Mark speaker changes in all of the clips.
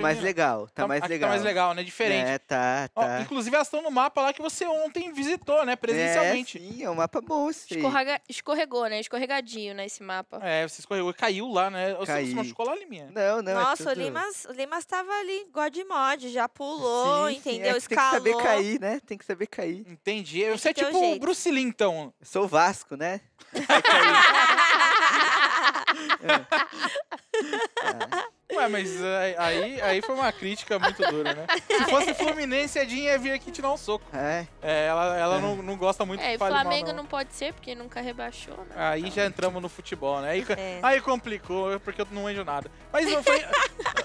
Speaker 1: mais legal, tá, tá mais legal. Tá mais legal, né? Diferente. É, tá, tá. Ó, inclusive, elas estão no mapa lá que você ontem visitou, né? Presencialmente. É, sim, é um mapa bom, sim.
Speaker 2: Escorregou, né? Escorregadinho, né? Esse mapa.
Speaker 1: É, você escorregou e caiu lá, né? Você Caí. se machucou
Speaker 3: lá, Liminha? Não,
Speaker 1: não. É Nossa, é tudo... o,
Speaker 2: Limas, o Limas
Speaker 4: tava ali, God mod, já pulou, sim, entendeu? Sim, é Escalou. Tem que saber cair,
Speaker 3: né? Tem que saber cair. Entendi. Tem você
Speaker 4: é tipo o
Speaker 1: Bruce
Speaker 3: Lee, então. Eu sou o Vasco, né?
Speaker 1: é. é. Ué, mas é, aí, aí foi uma crítica muito dura, né? Se fosse Fluminense, a Dinha ia vir aqui te dar um soco. É. é ela ela é. Não, não gosta muito é, de Flamengo mal, não.
Speaker 2: não. pode ser, porque nunca rebaixou, né? Aí
Speaker 1: então, já entramos no futebol, né? Aí, é. aí complicou, porque eu não enjo nada. Mas não foi.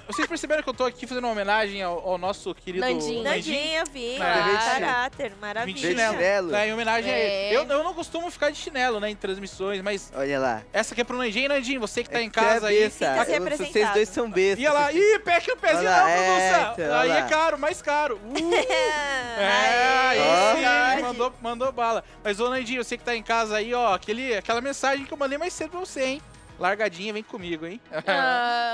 Speaker 1: vocês perceberam que eu tô aqui fazendo uma homenagem ao, ao nosso querido Nandinho. Nandinho, vi. É. Claro. Caráter,
Speaker 4: maravilha. De chinelo. É, em homenagem a ele. É. Eu,
Speaker 1: eu não costumo ficar de chinelo, né? Em transmissões, mas. Olha lá. Essa aqui é pro Nandinho, Nandinho. Você que tá em casa aí. Vocês dois são tão besta. Ia lá, ih, o pezinho não, produção. aí é caro, mais caro. Uh, é, aí sim, mandou, mandou bala. Mas, ô Nandinho, você que tá em casa aí, ó, aquele, aquela mensagem que eu mandei mais cedo pra você, hein? Largadinha, vem comigo, hein? Ah,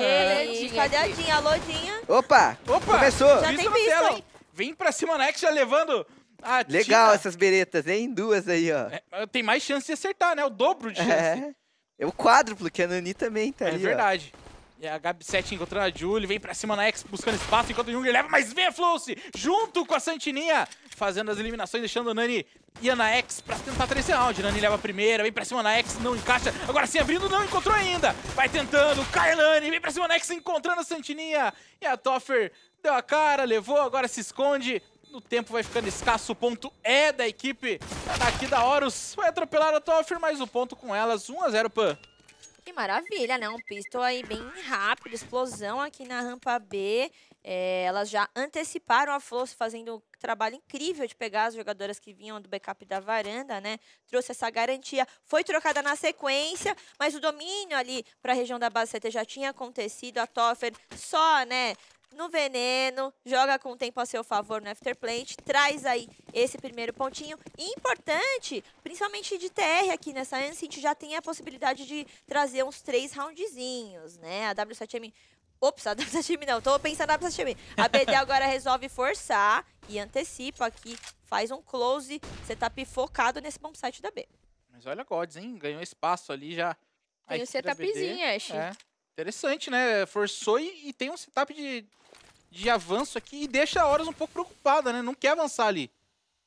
Speaker 4: que Cadê a Dinha? Alô, Dinha?
Speaker 1: Opa! Opa! Começou! Já tem visto, hein? Vem pra cima Que já levando a
Speaker 3: Legal tira. essas beretas, hein? Duas aí, ó.
Speaker 1: É, tem mais chance de acertar, né? O dobro de é. chance.
Speaker 3: É. É o quádruplo, que a Nani também tá é É verdade.
Speaker 1: Ó. É a Gabi 7 encontrando a Julie, vem pra cima na X buscando espaço, enquanto o Junger leva, mas vem a Flouse junto com a Santininha, fazendo as eliminações, deixando o Nani e a X pra tentar três round. Nani leva a primeira, vem pra cima na X, não encaixa. Agora sim, abrindo, não encontrou ainda. Vai tentando, cai Nani, vem pra cima na X, encontrando a Santininha. E a Toffer deu a cara, levou, agora se esconde. O tempo vai ficando escasso, o ponto é da equipe tá aqui da Horus. Vai atropelar a Toffer, mas o ponto com elas, 1x0 Pan.
Speaker 4: Que maravilha, né? Um pistol aí bem rápido, explosão aqui na rampa B. É, elas já anteciparam a força, fazendo um trabalho incrível de pegar as jogadoras que vinham do backup da varanda, né? Trouxe essa garantia, foi trocada na sequência, mas o domínio ali para a região da base CT já tinha acontecido. A Toffer só, né, no veneno, joga com o tempo a seu favor no afterplant, traz aí esse primeiro pontinho. importante, principalmente de TR aqui nessa a gente já tem a possibilidade de trazer uns três roundzinhos, né? A W7M... Ops, a W7M não, tô pensando na W7M. A BD agora resolve forçar e antecipa aqui, faz um close, setup tá focado nesse site da B.
Speaker 1: Mas olha Gods, hein? Ganhou espaço ali já. Tem o setupzinho, Ash. É. Interessante, né? Forçou e, e, tem um setup de, de avanço aqui e deixa a Horus um pouco preocupada, né? Não quer avançar ali.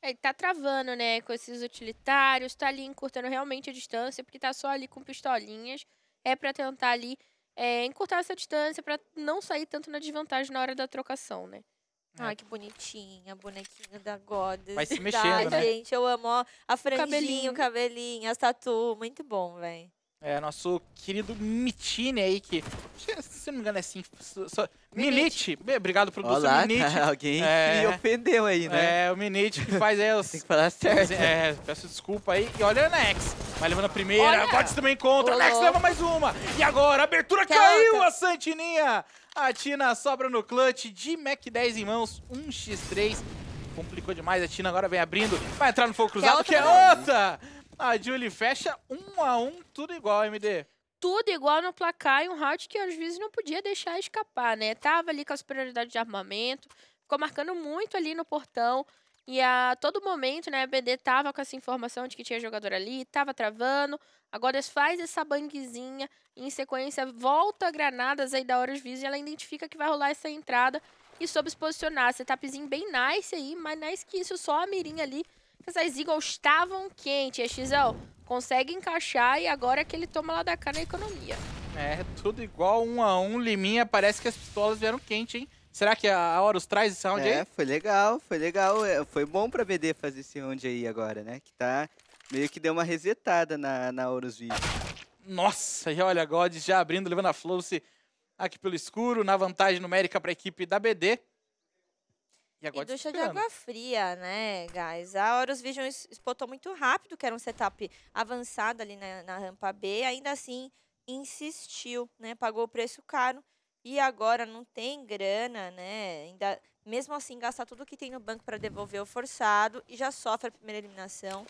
Speaker 2: É, tá travando, né? Com esses utilitários, tá ali encurtando realmente a distância, porque tá só ali com pistolinhas. É para tentar ali é, encurtar essa distância para não sair tanto na desvantagem na hora da trocação, né?
Speaker 4: É. Ai, que bonitinha, bonequinha da Goddess. Vai se mexendo, da, né? Gente, eu amo a franjinha, o cabelinho, o cabelinho as tatu, muito bom, velho.
Speaker 1: É, nosso querido Mitine aí, que se não me engano é assim. Só, Minite. Obrigado, produção Olá, Minite. Tá, alguém é, me ofendeu aí, né? É, o Minite que faz aí os... Tem que falar certo. É, peço desculpa aí. E olha o Nex. Vai levando a primeira. Gods também contra. Olá. Nex leva mais uma. E agora, a abertura caiu a Santininha. A Tina sobra no clutch de Mac 10 em mãos. 1x3. Complicou demais. A Tina agora vem abrindo. Vai entrar no fogo cruzado, que é outra. Que é outra. A Julie fecha um a um, tudo igual, MD.
Speaker 2: Tudo igual no placar e um round que às vezes não podia deixar escapar, né? Tava ali com a superioridade de armamento, ficou marcando muito ali no portão. E a todo momento, né, a BD tava com essa informação de que tinha jogador ali, tava travando. Agora faz essa banguezinha, em sequência volta granadas aí da Horus Viz e ela identifica que vai rolar essa entrada e soube se posicionar. Setupzinho bem nice aí, mas nice que isso só a mirinha ali essas Eagles estavam quentes. A XL consegue encaixar e agora é que ele toma lá da cara na economia.
Speaker 1: É, tudo igual, um a um, liminha. Parece que as pistolas vieram quente, hein? Será que a Horus traz esse round é, aí?
Speaker 3: foi legal, foi legal. É, foi bom pra BD fazer esse round aí agora, né? Que tá meio que deu uma resetada na, na Horus Vivo.
Speaker 1: Nossa, e olha, God já abrindo, levando a Flowse aqui pelo escuro, na vantagem numérica pra equipe da BD. E, agora e tá ducha de água
Speaker 4: fria, né, guys? A Horus Vision espotou muito rápido, que era um setup avançado ali na, na rampa B. Ainda assim, insistiu, né? Pagou o preço caro. E agora não tem grana, né? Ainda, mesmo assim, gastar tudo que tem no banco para devolver o forçado. E já sofre a primeira eliminação.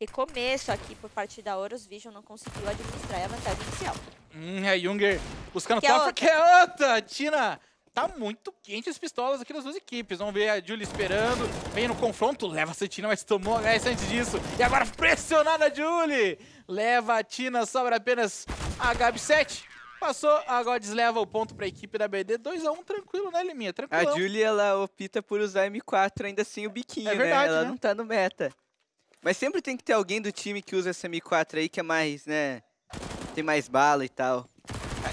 Speaker 4: E começo aqui por parte da Horus Vision não conseguiu administrar a vantagem inicial.
Speaker 1: Hum, é Junger buscando que topa, é que é outra! Tina tá muito quente as pistolas aqui das duas equipes. Vamos ver a Julie esperando. Vem no confronto, leva a Santina, mas tomou a HS antes disso. E agora pressionada a Julie. Leva a Tina, sobra apenas a Gabi 7. Passou, a desleva leva o ponto pra equipe da BD. 2x1 um, tranquilo, né, Liminha? Tranquilo. A Julie,
Speaker 3: ela opta por usar M4 ainda sem assim, o biquinho, é né? verdade, né? Ela né? não tá no meta. Mas sempre tem que ter alguém do time que usa essa M4 aí, que é mais, né? Tem mais bala e tal.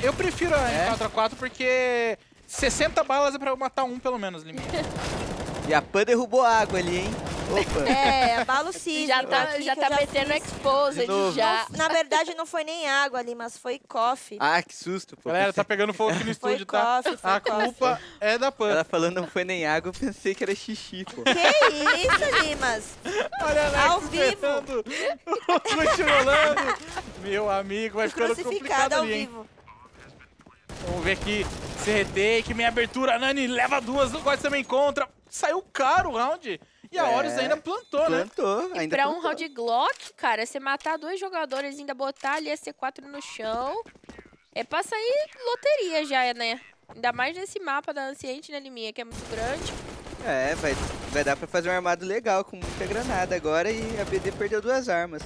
Speaker 3: Eu prefiro a é? m 4 x 4 porque 60
Speaker 1: balas é pra matar um, pelo menos, limite. e a Pan derrubou água ali, hein? Opa.
Speaker 4: É, abalo é cisne. Já tá, aqui, já tá já metendo fiz. exposed já. na verdade, não foi nem água ali, mas foi coffee. Ah,
Speaker 3: que susto. Pô. Galera, tá pegando fogo aqui no estúdio, tá? Coffee, a coffee. culpa é da Pan. Ela falando não foi nem água, eu pensei que era xixi, pô. Que isso, Limas? Olha, Alex, Ao vivo. Continuando. Meu amigo,
Speaker 1: vai ficando complicado ao ali, vivo. Hein? Vamos ver aqui se que minha abertura, Nani leva duas, não gosta também contra. Saiu caro o round. E a é, Horus ainda
Speaker 2: plantou, plantou, né? Plantou, ainda pra plantou. um round Glock, cara, você matar dois jogadores e ainda botar ali a C4 no chão, é pra sair loteria já, né? Ainda mais nesse mapa da Anciente na né, Liminha, que é muito grande.
Speaker 3: É, vai, vai dar pra fazer um armado legal com muita granada agora e a BD perdeu duas armas.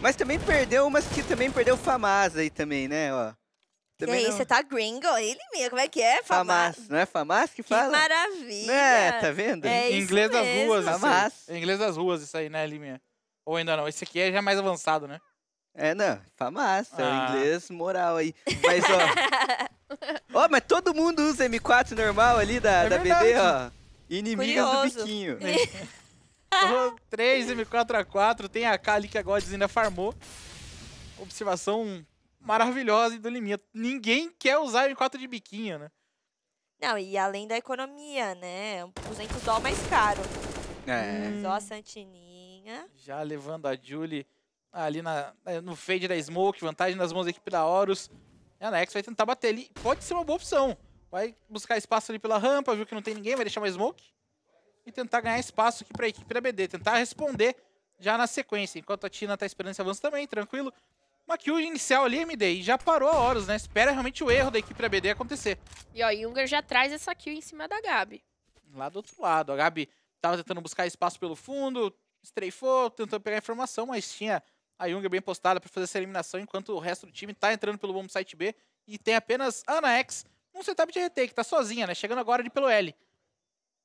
Speaker 3: Mas também perdeu umas que também perdeu FAMAS aí também, né, ó. Também que aí, você
Speaker 4: tá gringo? Ele mesmo, como é que é? famas
Speaker 3: Não é famas que
Speaker 4: fala? Que maravilha! É, tá vendo? É em inglês das mesmo. ruas. Assim. famas
Speaker 3: inglês
Speaker 1: das ruas, isso aí, né, Liminha? Ou ainda não? Esse aqui é já mais avançado, né?
Speaker 3: É, não. famas é Ah. É inglês moral aí. Mas, ó... ó, mas todo mundo usa M4 normal ali da, é da BD, ó. Inimigas Curioso. do biquinho.
Speaker 1: oh, 3 M4A4, tem a K ali que a Godzinha farmou. Observação maravilhosa e do Ninguém quer usar M4 de biquinho, né?
Speaker 4: Não, e além da economia, né? Um 200 dólar mais caro. É. Só a Santininha.
Speaker 1: Já levando a Julie ali na, eh, no fade da Smoke, vantagem nas mãos da equipe da Horus. A Nex vai tentar bater ali. Pode ser uma boa opção. Vai buscar espaço ali pela rampa, viu que não tem ninguém, vai deixar uma Smoke. E tentar ganhar espaço aqui para a equipe da BD. Tentar responder já na sequência. Enquanto a Tina tá esperando esse avanço também, tranquilo. Uma kill inicial ali, MD, e já parou a Horus, né? Espera realmente o erro da equipe da BD acontecer.
Speaker 2: E ó, Junger já traz essa kill em cima da Gabi.
Speaker 1: Lá do outro lado. A Gabi tava tentando buscar espaço pelo fundo, estreifou, tentando pegar informação, mas tinha a Junger bem postada para fazer essa eliminação, enquanto o resto do time tá entrando pelo bom site B e tem apenas Ana X num setup de retake, tá sozinha, né? Chegando agora de pelo L.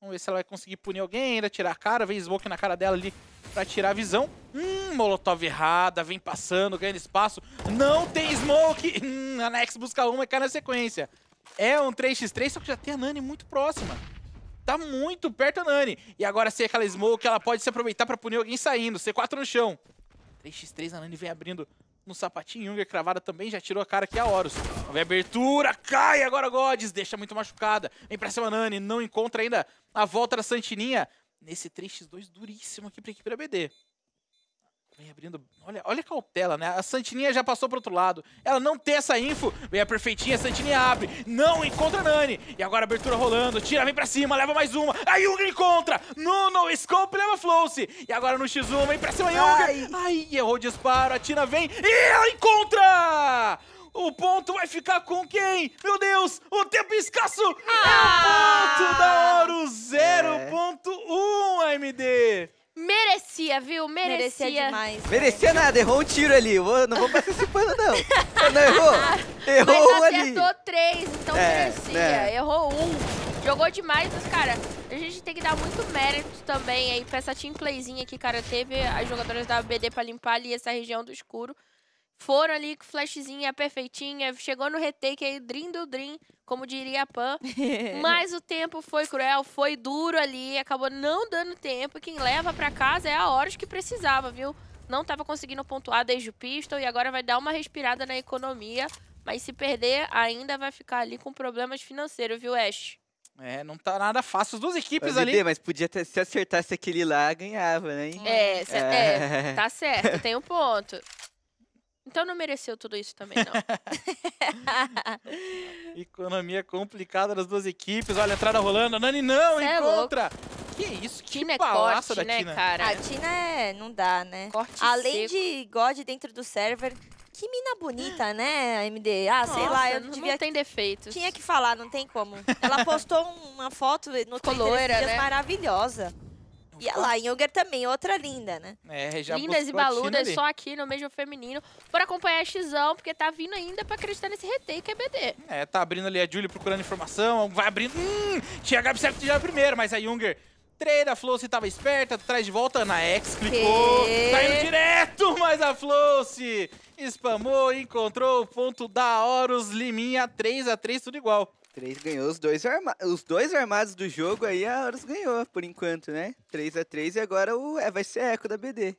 Speaker 1: Vamos ver se ela vai conseguir punir alguém ainda, tirar a cara. Vem Smoke na cara dela ali pra tirar a visão. Hum, Molotov errada, vem passando, ganhando espaço. Não tem Smoke! Hum, a Nex busca uma e cai na sequência. É um 3x3, só que já tem a Nani muito próxima. Tá muito perto a Nani. E agora se é aquela Smoke, ela pode se aproveitar pra punir alguém saindo. C4 no chão. 3x3, a Nani vem abrindo no sapatinho. Junger é cravada também já tirou a cara aqui é a Horus. vem abertura, cai agora godes deixa muito machucada. Vem pra cima Nani, não encontra ainda a volta da Santininha. Nesse 3x2 duríssimo aqui pra equipe da BD. Vem abrindo. Olha, olha a cautela, né? A Santininha já passou pro outro lado. Ela não tem essa info. Vem a perfeitinha, a Santininha abre. Não encontra a Nani. E agora abertura rolando. Tira, vem pra cima, leva mais uma. A Yuga encontra. No no scope, leva Flowse. E agora no X1, vem pra cima, a Yuga. Ai, Ai errou o disparo. A Tina vem e ela encontra! O ponto vai ficar com quem? Meu Deus, o tempo escasso! Ah! É
Speaker 2: o ah! ponto
Speaker 3: da Oro 0.1 é. AMD!
Speaker 2: Merecia, viu? Merecia. Merecia demais.
Speaker 3: Merecia nada, errou um tiro ali. Eu não vou participando, não. não errou? Errou Mas um ali.
Speaker 2: acertou três, então é, merecia. Né? Errou um. Jogou demais, mas, cara, a gente tem que dar muito mérito também aí pra essa teamplayzinha playzinha que, cara, teve as jogadoras da BD pra limpar ali essa região do escuro foram ali com flashzinha é perfeitinha, chegou no retake aí, é dream do dream como diria a Pan. Mas o tempo foi cruel, foi duro ali, acabou não dando tempo. Quem leva para casa é a horas que precisava, viu? Não tava conseguindo pontuar desde o pistol e agora vai dar uma respirada na economia. Mas se perder, ainda vai ficar ali com problemas financeiros, viu, Ash?
Speaker 3: É, não tá nada fácil. As duas equipes ali. mas podia ter, se acertasse aquele lá, ganhava, né?
Speaker 1: Hein? É, é. é, tá certo, tem
Speaker 2: um ponto. Então não mereceu tudo isso também, não.
Speaker 1: Economia complicada das duas equipes. Olha, a entrada rolando. Nani não Cê é encontra. É
Speaker 2: que isso? Que Tina palácio é corte, da né, Tina. cara?
Speaker 1: A
Speaker 4: Tina é... não dá, né? Corte Além seco. de God dentro do server... Que mina bonita, né, MD? Ah, Nossa, sei lá, eu não devia... Não tem defeitos. Tinha que falar, não tem como. Ela postou uma foto no Ficou Twitter loira, né? maravilhosa. E a ah, Lainger também,
Speaker 2: outra linda, né?
Speaker 1: É, já Lindas e baludas, só
Speaker 2: aqui no mesmo feminino. Bora acompanhar a Xão, porque tá vindo ainda pra acreditar nesse retake é BD.
Speaker 1: É, tá abrindo ali a Julie procurando informação, vai abrindo. Hum, tinha a Gabi certo já primeiro, mas a Junger treina, a Flow tava esperta, traz de volta, na X clicou, Saiu tá indo direto, mas a Flow spamou,
Speaker 3: encontrou o ponto da Horus, Liminha 3x3, tudo igual. 3 ganhou os dois, arma os dois armados do jogo, aí a Horus ganhou, por enquanto, né? 3 a 3 e agora o, é, vai ser eco da BD.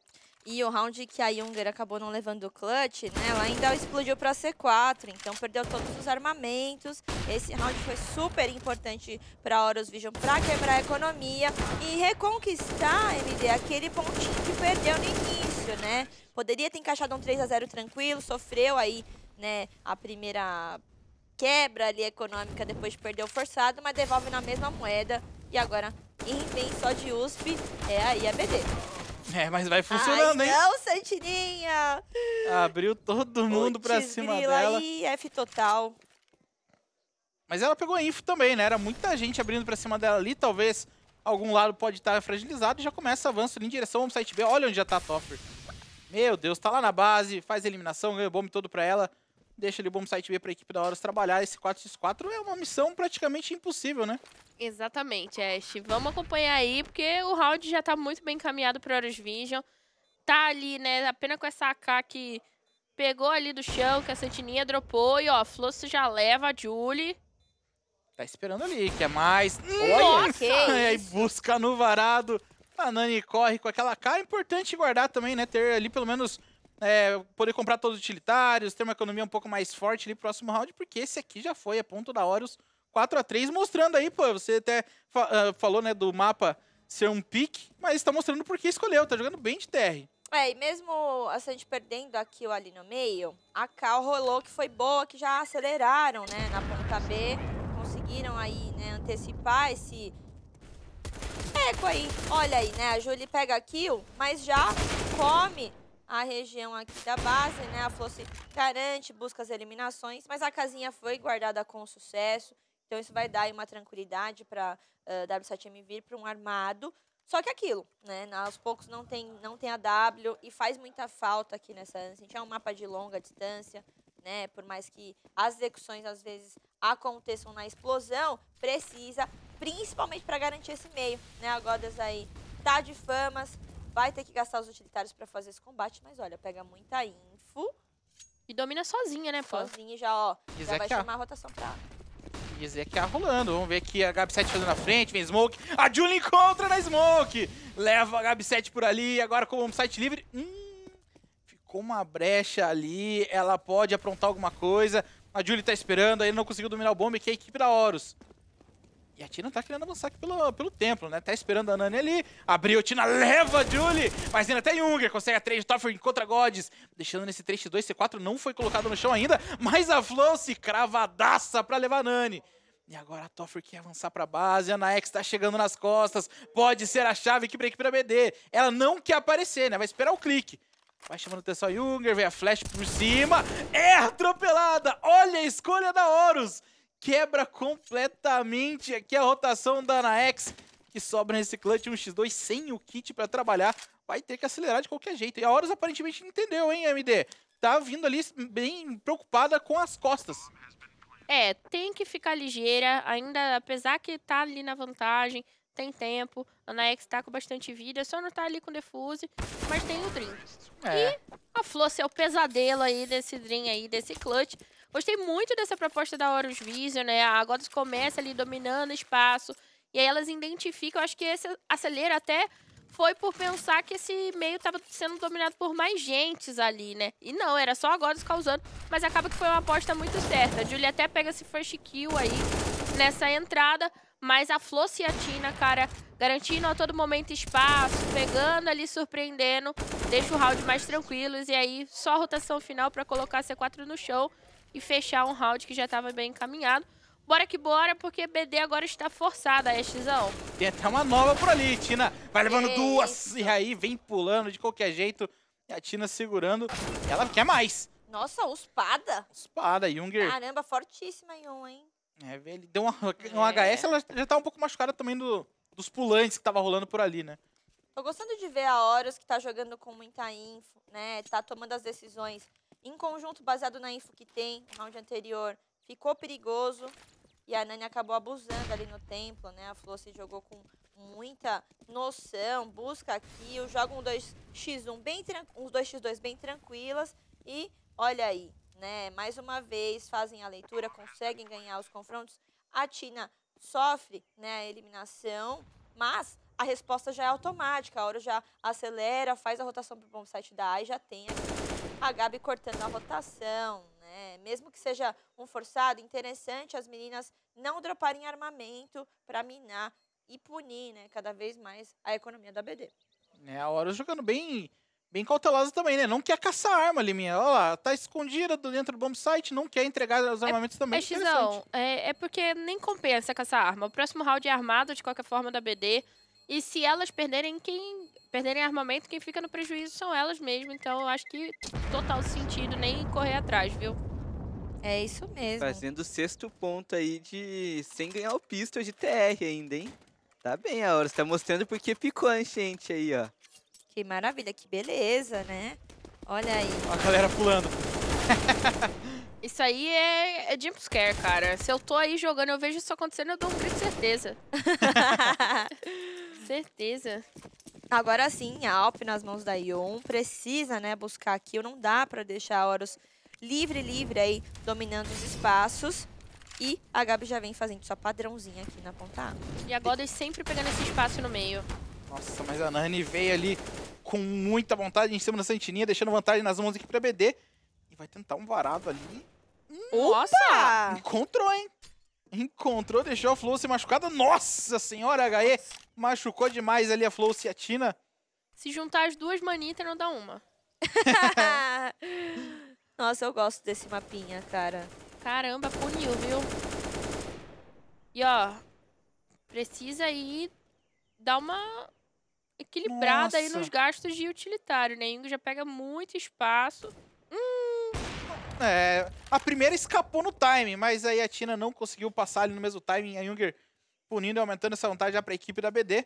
Speaker 4: E o round que a Junger acabou não levando o clutch, né? Ela ainda explodiu para C4, então perdeu todos os armamentos. Esse round foi super importante para Horus Vision para quebrar a economia e reconquistar, MD, aquele pontinho que perdeu no início, né? Poderia ter encaixado um 3 a 0 tranquilo, sofreu aí, né, a primeira quebra ali econômica depois de perder o forçado, mas devolve na mesma moeda. E agora, invém só de USP, é aí a IABD.
Speaker 1: É, mas vai funcionando, Ai, hein? não,
Speaker 4: Santininha!
Speaker 1: Abriu todo mundo Puts, pra cima dela.
Speaker 4: aí, F total.
Speaker 1: Mas ela pegou info também, né? Era muita gente abrindo pra cima dela ali. Talvez algum lado pode estar fragilizado. E já começa avanço ali em direção ao site B. Olha onde já tá a Toffer. Meu Deus, tá lá na base, faz eliminação, ganha bombe todo pra ela deixa ali o bom site B para a equipe da Horus trabalhar. Esse 4x4 é uma missão praticamente impossível,
Speaker 2: né? Exatamente, Ash. É, vamos acompanhar aí, porque o round já está muito bem encaminhado para Horus Vision. Tá ali, né? Apenas com essa AK que pegou ali do chão, que a Santininha dropou. E, ó, Flosso já leva a Julie.
Speaker 1: Tá esperando ali, quer mais. Nossa! É, aí busca no varado. A Nani corre com aquela cara. É importante guardar também, né? Ter ali pelo menos é, poder comprar todos os utilitários, ter uma economia um pouco mais forte ali próximo round, porque esse aqui já foi a é ponto da Horus 4 a 3 mostrando aí, pô, você até fa uh, falou, né, do mapa ser um pique, mas está mostrando porque escolheu, tá jogando bem de TR.
Speaker 4: É, e mesmo assim, a gente perdendo a kill ali no meio, a Cal rolou que foi boa, que já aceleraram, né, na ponta B, conseguiram aí, né, antecipar esse eco aí. Olha aí, né, a Julie pega a kill, mas já come a região aqui da base, né? A Flosse garante, busca as eliminações, mas a casinha foi guardada com sucesso. Então isso vai dar uma tranquilidade para uh, eh, W7M vir para um armado. Só que é aquilo, né? Aos poucos não tem, não tem a W e faz muita falta aqui nessa gente É um mapa de longa distância, né? Por mais que as execuções às vezes aconteçam na explosão, precisa, principalmente para garantir esse meio, né? A Godas aí tá de famas, Vai ter que gastar os utilitários para fazer esse combate, mas olha, pega muita info. E domina sozinha, né, pô? Sozinha já, ó. já vai chamar a rotação pra
Speaker 1: Dizer é que tá rolando. Vamos ver aqui a gab 7 fazendo na frente, vem Smoke. A Julie encontra na Smoke. Leva a gab 7 por ali, agora com o site livre. Hum, ficou uma brecha ali, ela pode aprontar alguma coisa. A Julie tá esperando, ainda não conseguiu dominar o bombe, que é a equipe da Horus. E a Tina tá querendo avançar aqui pelo, pelo templo, né? Tá esperando a Nani ali. Abriu, Tina leva a Julie. Mas ainda até Junger consegue a 3 Toffer contra Gods. Deixando nesse 3x2, C4 não foi colocado no chão ainda. Mas a Flow se cravadaça pra levar a Nani. E agora a Toffer quer avançar pra base. A Naex tá chegando nas costas. Pode ser a chave que break pra BD. Ela não quer aparecer, né? Vai esperar o clique. Vai chamando o Tessal Junger, vem a flash por cima. É atropelada! Olha a escolha da Horus! quebra completamente aqui a rotação da Anax, que sobra nesse clutch 1x2 sem o kit para trabalhar. Vai ter que acelerar de qualquer jeito. E a Horus aparentemente entendeu, hein, MD? Tá vindo ali bem
Speaker 2: preocupada com as costas. É, tem que ficar ligeira, ainda apesar que tá ali na vantagem, tem tempo, a Naex tá com bastante vida, só não tá ali com defuse, mas tem o Dream. É. E a Flor é o pesadelo aí desse Dream aí, desse clutch, Gostei muito dessa proposta da Horus Vision, né? A Godas começa ali dominando espaço. E aí elas identificam, acho que esse acelera até foi por pensar que esse meio tava sendo dominado por mais gentes ali, né? E não, era só a Goddess causando, mas acaba que foi uma aposta muito certa. A Julia até pega esse first kill aí nessa entrada, mas a Floss e a cara, garantindo a todo momento espaço, pegando ali, surpreendendo, deixa o round mais tranquilos e aí só a rotação final para colocar a C4 no chão e fechar um round que já estava bem encaminhado. Bora que bora, porque BD agora está forçada, Ashzão. É,
Speaker 1: Tem até uma nova por ali, Tina vai levando Eita. duas e aí vem pulando de qualquer jeito. E a Tina segurando, ela quer mais.
Speaker 2: Nossa, espada.
Speaker 4: Espada, Junger. Caramba, fortíssima Yon, hein?
Speaker 1: É, velho. deu uma, é. HS, ela já tá um pouco machucada também do, dos pulantes que tava rolando por ali, né?
Speaker 4: Tô gostando de ver a Horus que tá jogando com muita info, né? Tá tomando as decisões em conjunto, baseado na info que tem, no round anterior, ficou perigoso. E a Nani acabou abusando ali no templo, né? A Flo se jogou com muita noção, busca aqui, joga um 2x1 bem uns 2x2 bem tranquilas. E olha aí, né? Mais uma vez fazem a leitura, conseguem ganhar os confrontos. A Tina sofre né, a eliminação, mas a resposta já é automática. A Ouro já acelera, faz a rotação para o bom site da A e já tem aqui a Gabi cortando a rotação, né? Mesmo que seja um forçado, interessante as meninas não droparem armamento para minar e punir, né, cada vez mais a economia da BD.
Speaker 1: É, a hora jogando bem bem cautelosa também, né? Não quer caçar arma ali, minha. Olha lá, tá escondida dentro do bomb site, não quer entregar os é, armamentos é, também. É, Xizão,
Speaker 2: é, é porque nem compensa caçar arma. O próximo round é armado, de qualquer forma, da BD. E se elas perderem quem perderem armamento, quem fica no prejuízo são elas mesmo. Então eu acho que total sentido nem correr atrás, viu? É isso mesmo.
Speaker 3: Fazendo o sexto ponto aí de sem ganhar o pisto de TR ainda, hein? Tá bem, a hora está mostrando porque picou a enchente aí, ó.
Speaker 2: Que maravilha, que beleza, né? Olha aí.
Speaker 3: a galera pulando.
Speaker 2: Isso aí é, é jumpscare, cara. Se eu tô aí jogando eu vejo isso acontecendo, eu dou um grito de certeza. Certeza. Agora sim, a Alp
Speaker 4: nas mãos da Ion precisa, né, buscar aqui. Não dá para deixar a Horus livre, livre aí, dominando os espaços. E a Gabi já vem fazendo sua padrãozinha aqui na ponta A.
Speaker 2: E a Goddess sempre pegando esse espaço no meio.
Speaker 1: Nossa, mas a Nani veio ali com muita vontade em cima da Santininha, deixando vantagem nas mãos aqui pra BD. E vai tentar um varado ali. Nossa! Opa! Encontrou, hein? Encontrou, deixou a Flor se machucada. Nossa senhora, HE! machucou demais ali a fluociatina.
Speaker 2: Se juntar as duas manitas, então não dá uma. Nossa, eu gosto desse
Speaker 4: mapinha, cara.
Speaker 2: Caramba, puniu, viu? E ó, precisa aí dar uma equilibrada Nossa. aí nos gastos de utilitário, né? Ingo já pega muito espaço. Hum.
Speaker 1: É, a primeira escapou no timing, mas aí a Tina não conseguiu passar ali no mesmo timing. A Junger punindo e aumentando essa vantagem para a equipe da BD.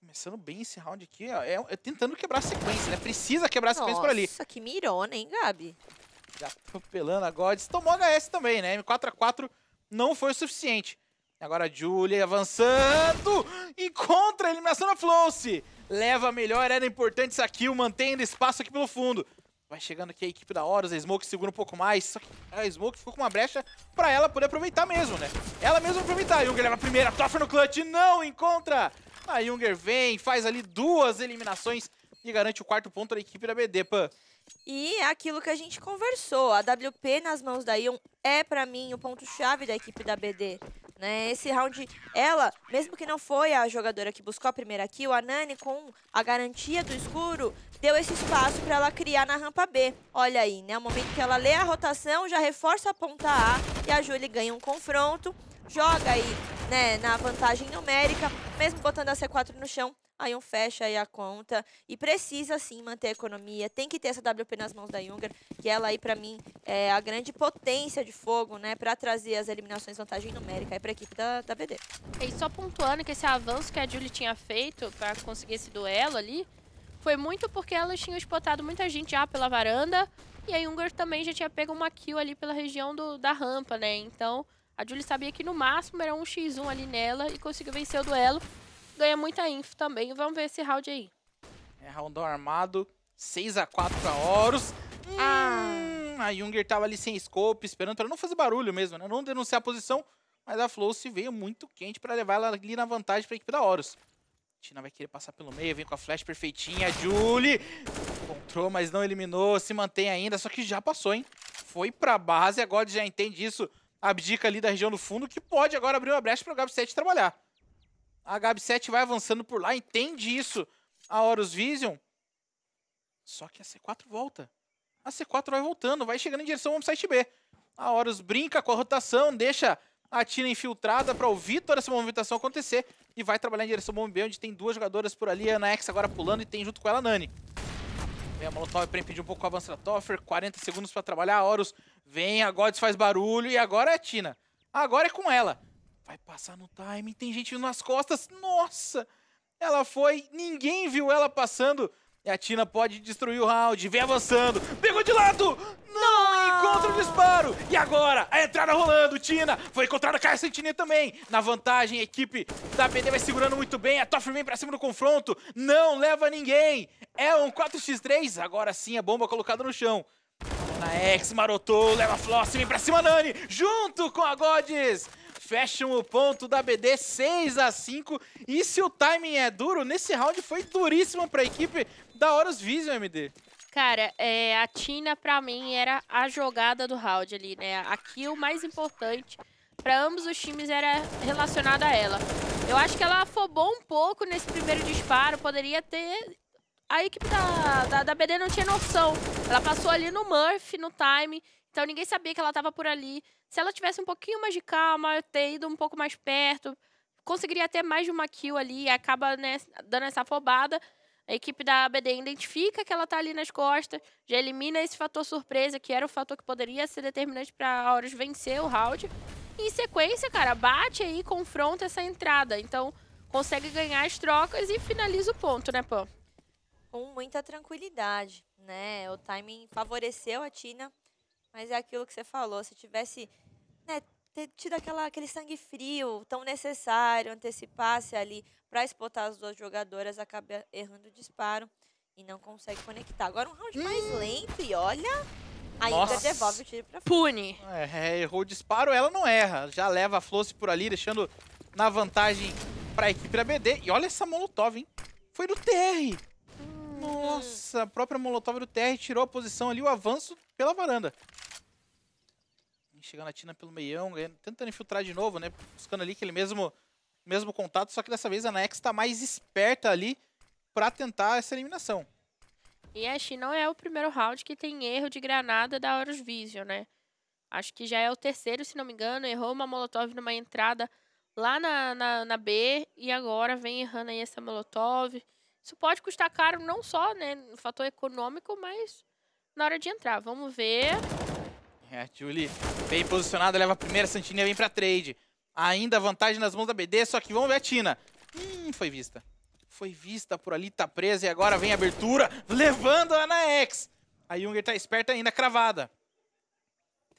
Speaker 1: Começando bem esse round aqui, ó. É, é tentando quebrar a sequência, né? Precisa quebrar a sequência Nossa, por ali. Nossa, que mirona, hein, Gabi? Já atropelando a Gods. Tomou HS também, né? M4A4 não foi o suficiente. Agora a Julia avançando. Encontra a eliminação da Flounce. Leva a melhor, era importante essa kill, mantendo espaço aqui pelo fundo. Vai chegando aqui a equipe da Horus, a Smoke segura um pouco mais, só que a Smoke ficou com uma brecha pra ela poder aproveitar mesmo, né? Ela mesma aproveitar. Junger leva a primeira, Toffer no clutch, não encontra! A Junger vem, faz ali duas eliminações e garante o quarto ponto da equipe da BD, Pan.
Speaker 4: E é aquilo que a gente conversou, a WP nas mãos da Ion é, para mim, o ponto-chave da equipe da BD. Né? Esse round, ela, mesmo que não foi a jogadora que buscou a primeira kill, a Nani, com a garantia do escuro, deu esse espaço para ela criar na rampa B. Olha aí, né? O momento que ela lê a rotação, já reforça a ponta A e a Julie ganha um confronto. Joga aí, né, na vantagem numérica, mesmo botando a C4 no chão, a um fecha aí a conta e precisa sim manter a economia, tem que ter essa WP nas mãos da Junger, que ela aí para mim é a grande potência de fogo, né, para trazer as eliminações vantagem numérica aí para equipe da, da BD. E
Speaker 2: só pontuando que esse avanço que a Julie tinha feito para conseguir esse duelo ali, foi muito porque elas tinham spotado muita gente já pela varanda e a Junger também já tinha pego uma kill ali pela região do, da rampa, né, então... A Julie sabia que no máximo era um x 1 ali nela e conseguiu vencer o duelo ganha muita inf também. Vamos ver esse round aí.
Speaker 1: É, roundão armado. 6x4 pra Horus. Hum, ah. Hum, a Junger tava ali sem scope, esperando pra não fazer barulho mesmo, né? Não denunciar a posição, mas a Flow se veio muito quente pra levar ela ali na vantagem pra equipe da Horus. Tina vai querer passar pelo meio, vem com a flash perfeitinha. Julie encontrou, mas não eliminou, se mantém ainda, só que já passou, hein? Foi pra base, agora já entende isso, abdica ali da região do fundo, que pode agora abrir uma brecha pro Gab7 trabalhar. A Gabi 7 vai avançando por lá, entende isso a Horus Vision. Só que a C4 volta. A C4 vai voltando, vai chegando em direção ao site B. A Horus brinca com a rotação, deixa a Tina infiltrada para o Vitor essa movimentação acontecer e vai trabalhar em direção ao bombe B, onde tem duas jogadoras por ali, a Ana X agora pulando e tem junto com ela a Nani. Vem a Molotov para impedir um pouco o avanço da Toffer, 40 segundos para trabalhar, a Horus vem, a Gods faz barulho e agora é a Tina. Agora é com ela. Vai passar no time, tem gente nas costas. Nossa! Ela foi, ninguém viu ela passando. E a Tina pode destruir o round, vem avançando. Pegou de lado! Não! não! Encontra o disparo! E agora, a entrada rolando, Tina. Foi encontrada Caio Sentinel também. Na vantagem, a equipe da BD vai segurando muito bem. A Toffee vem pra cima do confronto. Não leva ninguém. É um 4x3. Agora sim, a bomba colocada no chão. Na X, marotou, leva a Floss, vem pra cima Nani, junto com a Godes fecham o ponto da BD 6 a 5 E se o timing é duro, nesse round foi duríssimo para a equipe da Horus Vision, MD.
Speaker 2: Cara, é, a Tina para mim era a jogada do round ali, né? Aqui o mais importante para ambos os times era relacionada a ela. Eu acho que ela afobou um pouco nesse primeiro disparo, poderia ter a equipe da, da, da, BD não tinha noção. Ela passou ali no Murphy, no time, então ninguém sabia que ela estava por ali. Se ela tivesse um pouquinho mais de calma, ter ido um pouco mais perto, conseguiria até mais de uma kill ali e acaba né, dando essa afobada. A equipe da BD identifica que ela está ali nas costas, já elimina esse fator surpresa, que era o fator que poderia ser determinante para a Auros vencer o round. E em sequência, cara, bate aí, confronta essa entrada. Então, consegue ganhar as trocas e finaliza o ponto, né, Pan?
Speaker 4: Com muita tranquilidade, né? O timing favoreceu a Tina mas é aquilo que você falou, se tivesse né, tido aquela, aquele sangue frio tão necessário, antecipasse ali para espotar as duas jogadoras, acaba errando o disparo e não consegue conectar. Agora um round hum. mais lento e olha, ainda Nossa. devolve o tiro pra frente.
Speaker 1: Pune! É, é errou o disparo, ela não erra. Já leva a Flosse por ali, deixando na vantagem pra equipe da BD. E olha essa Molotov, hein? Foi do TR. Nossa, a própria Molotov do TR tirou a posição ali, o avanço pela varanda. Chegando a Tina pelo meião, tentando infiltrar de novo, né? Buscando ali aquele mesmo, mesmo contato, só que dessa vez a Nex está mais esperta ali para tentar essa eliminação.
Speaker 2: E acho que não é o primeiro round que tem erro de granada da Horus Vision, né? Acho que já é o terceiro, se não me engano. Errou uma Molotov numa entrada lá na, na, na B e agora vem errando aí essa Molotov. Isso pode custar caro não só né, no fator econômico, mas na hora de entrar. Vamos ver.
Speaker 1: É, a Julie bem posicionada, leva a primeira Santinha, vem pra trade. Ainda vantagem nas mãos da BD, só que vamos ver a Tina. Hum, foi vista. Foi vista por ali, tá presa e agora vem a abertura, levando a X. A Junger tá esperta ainda, cravada.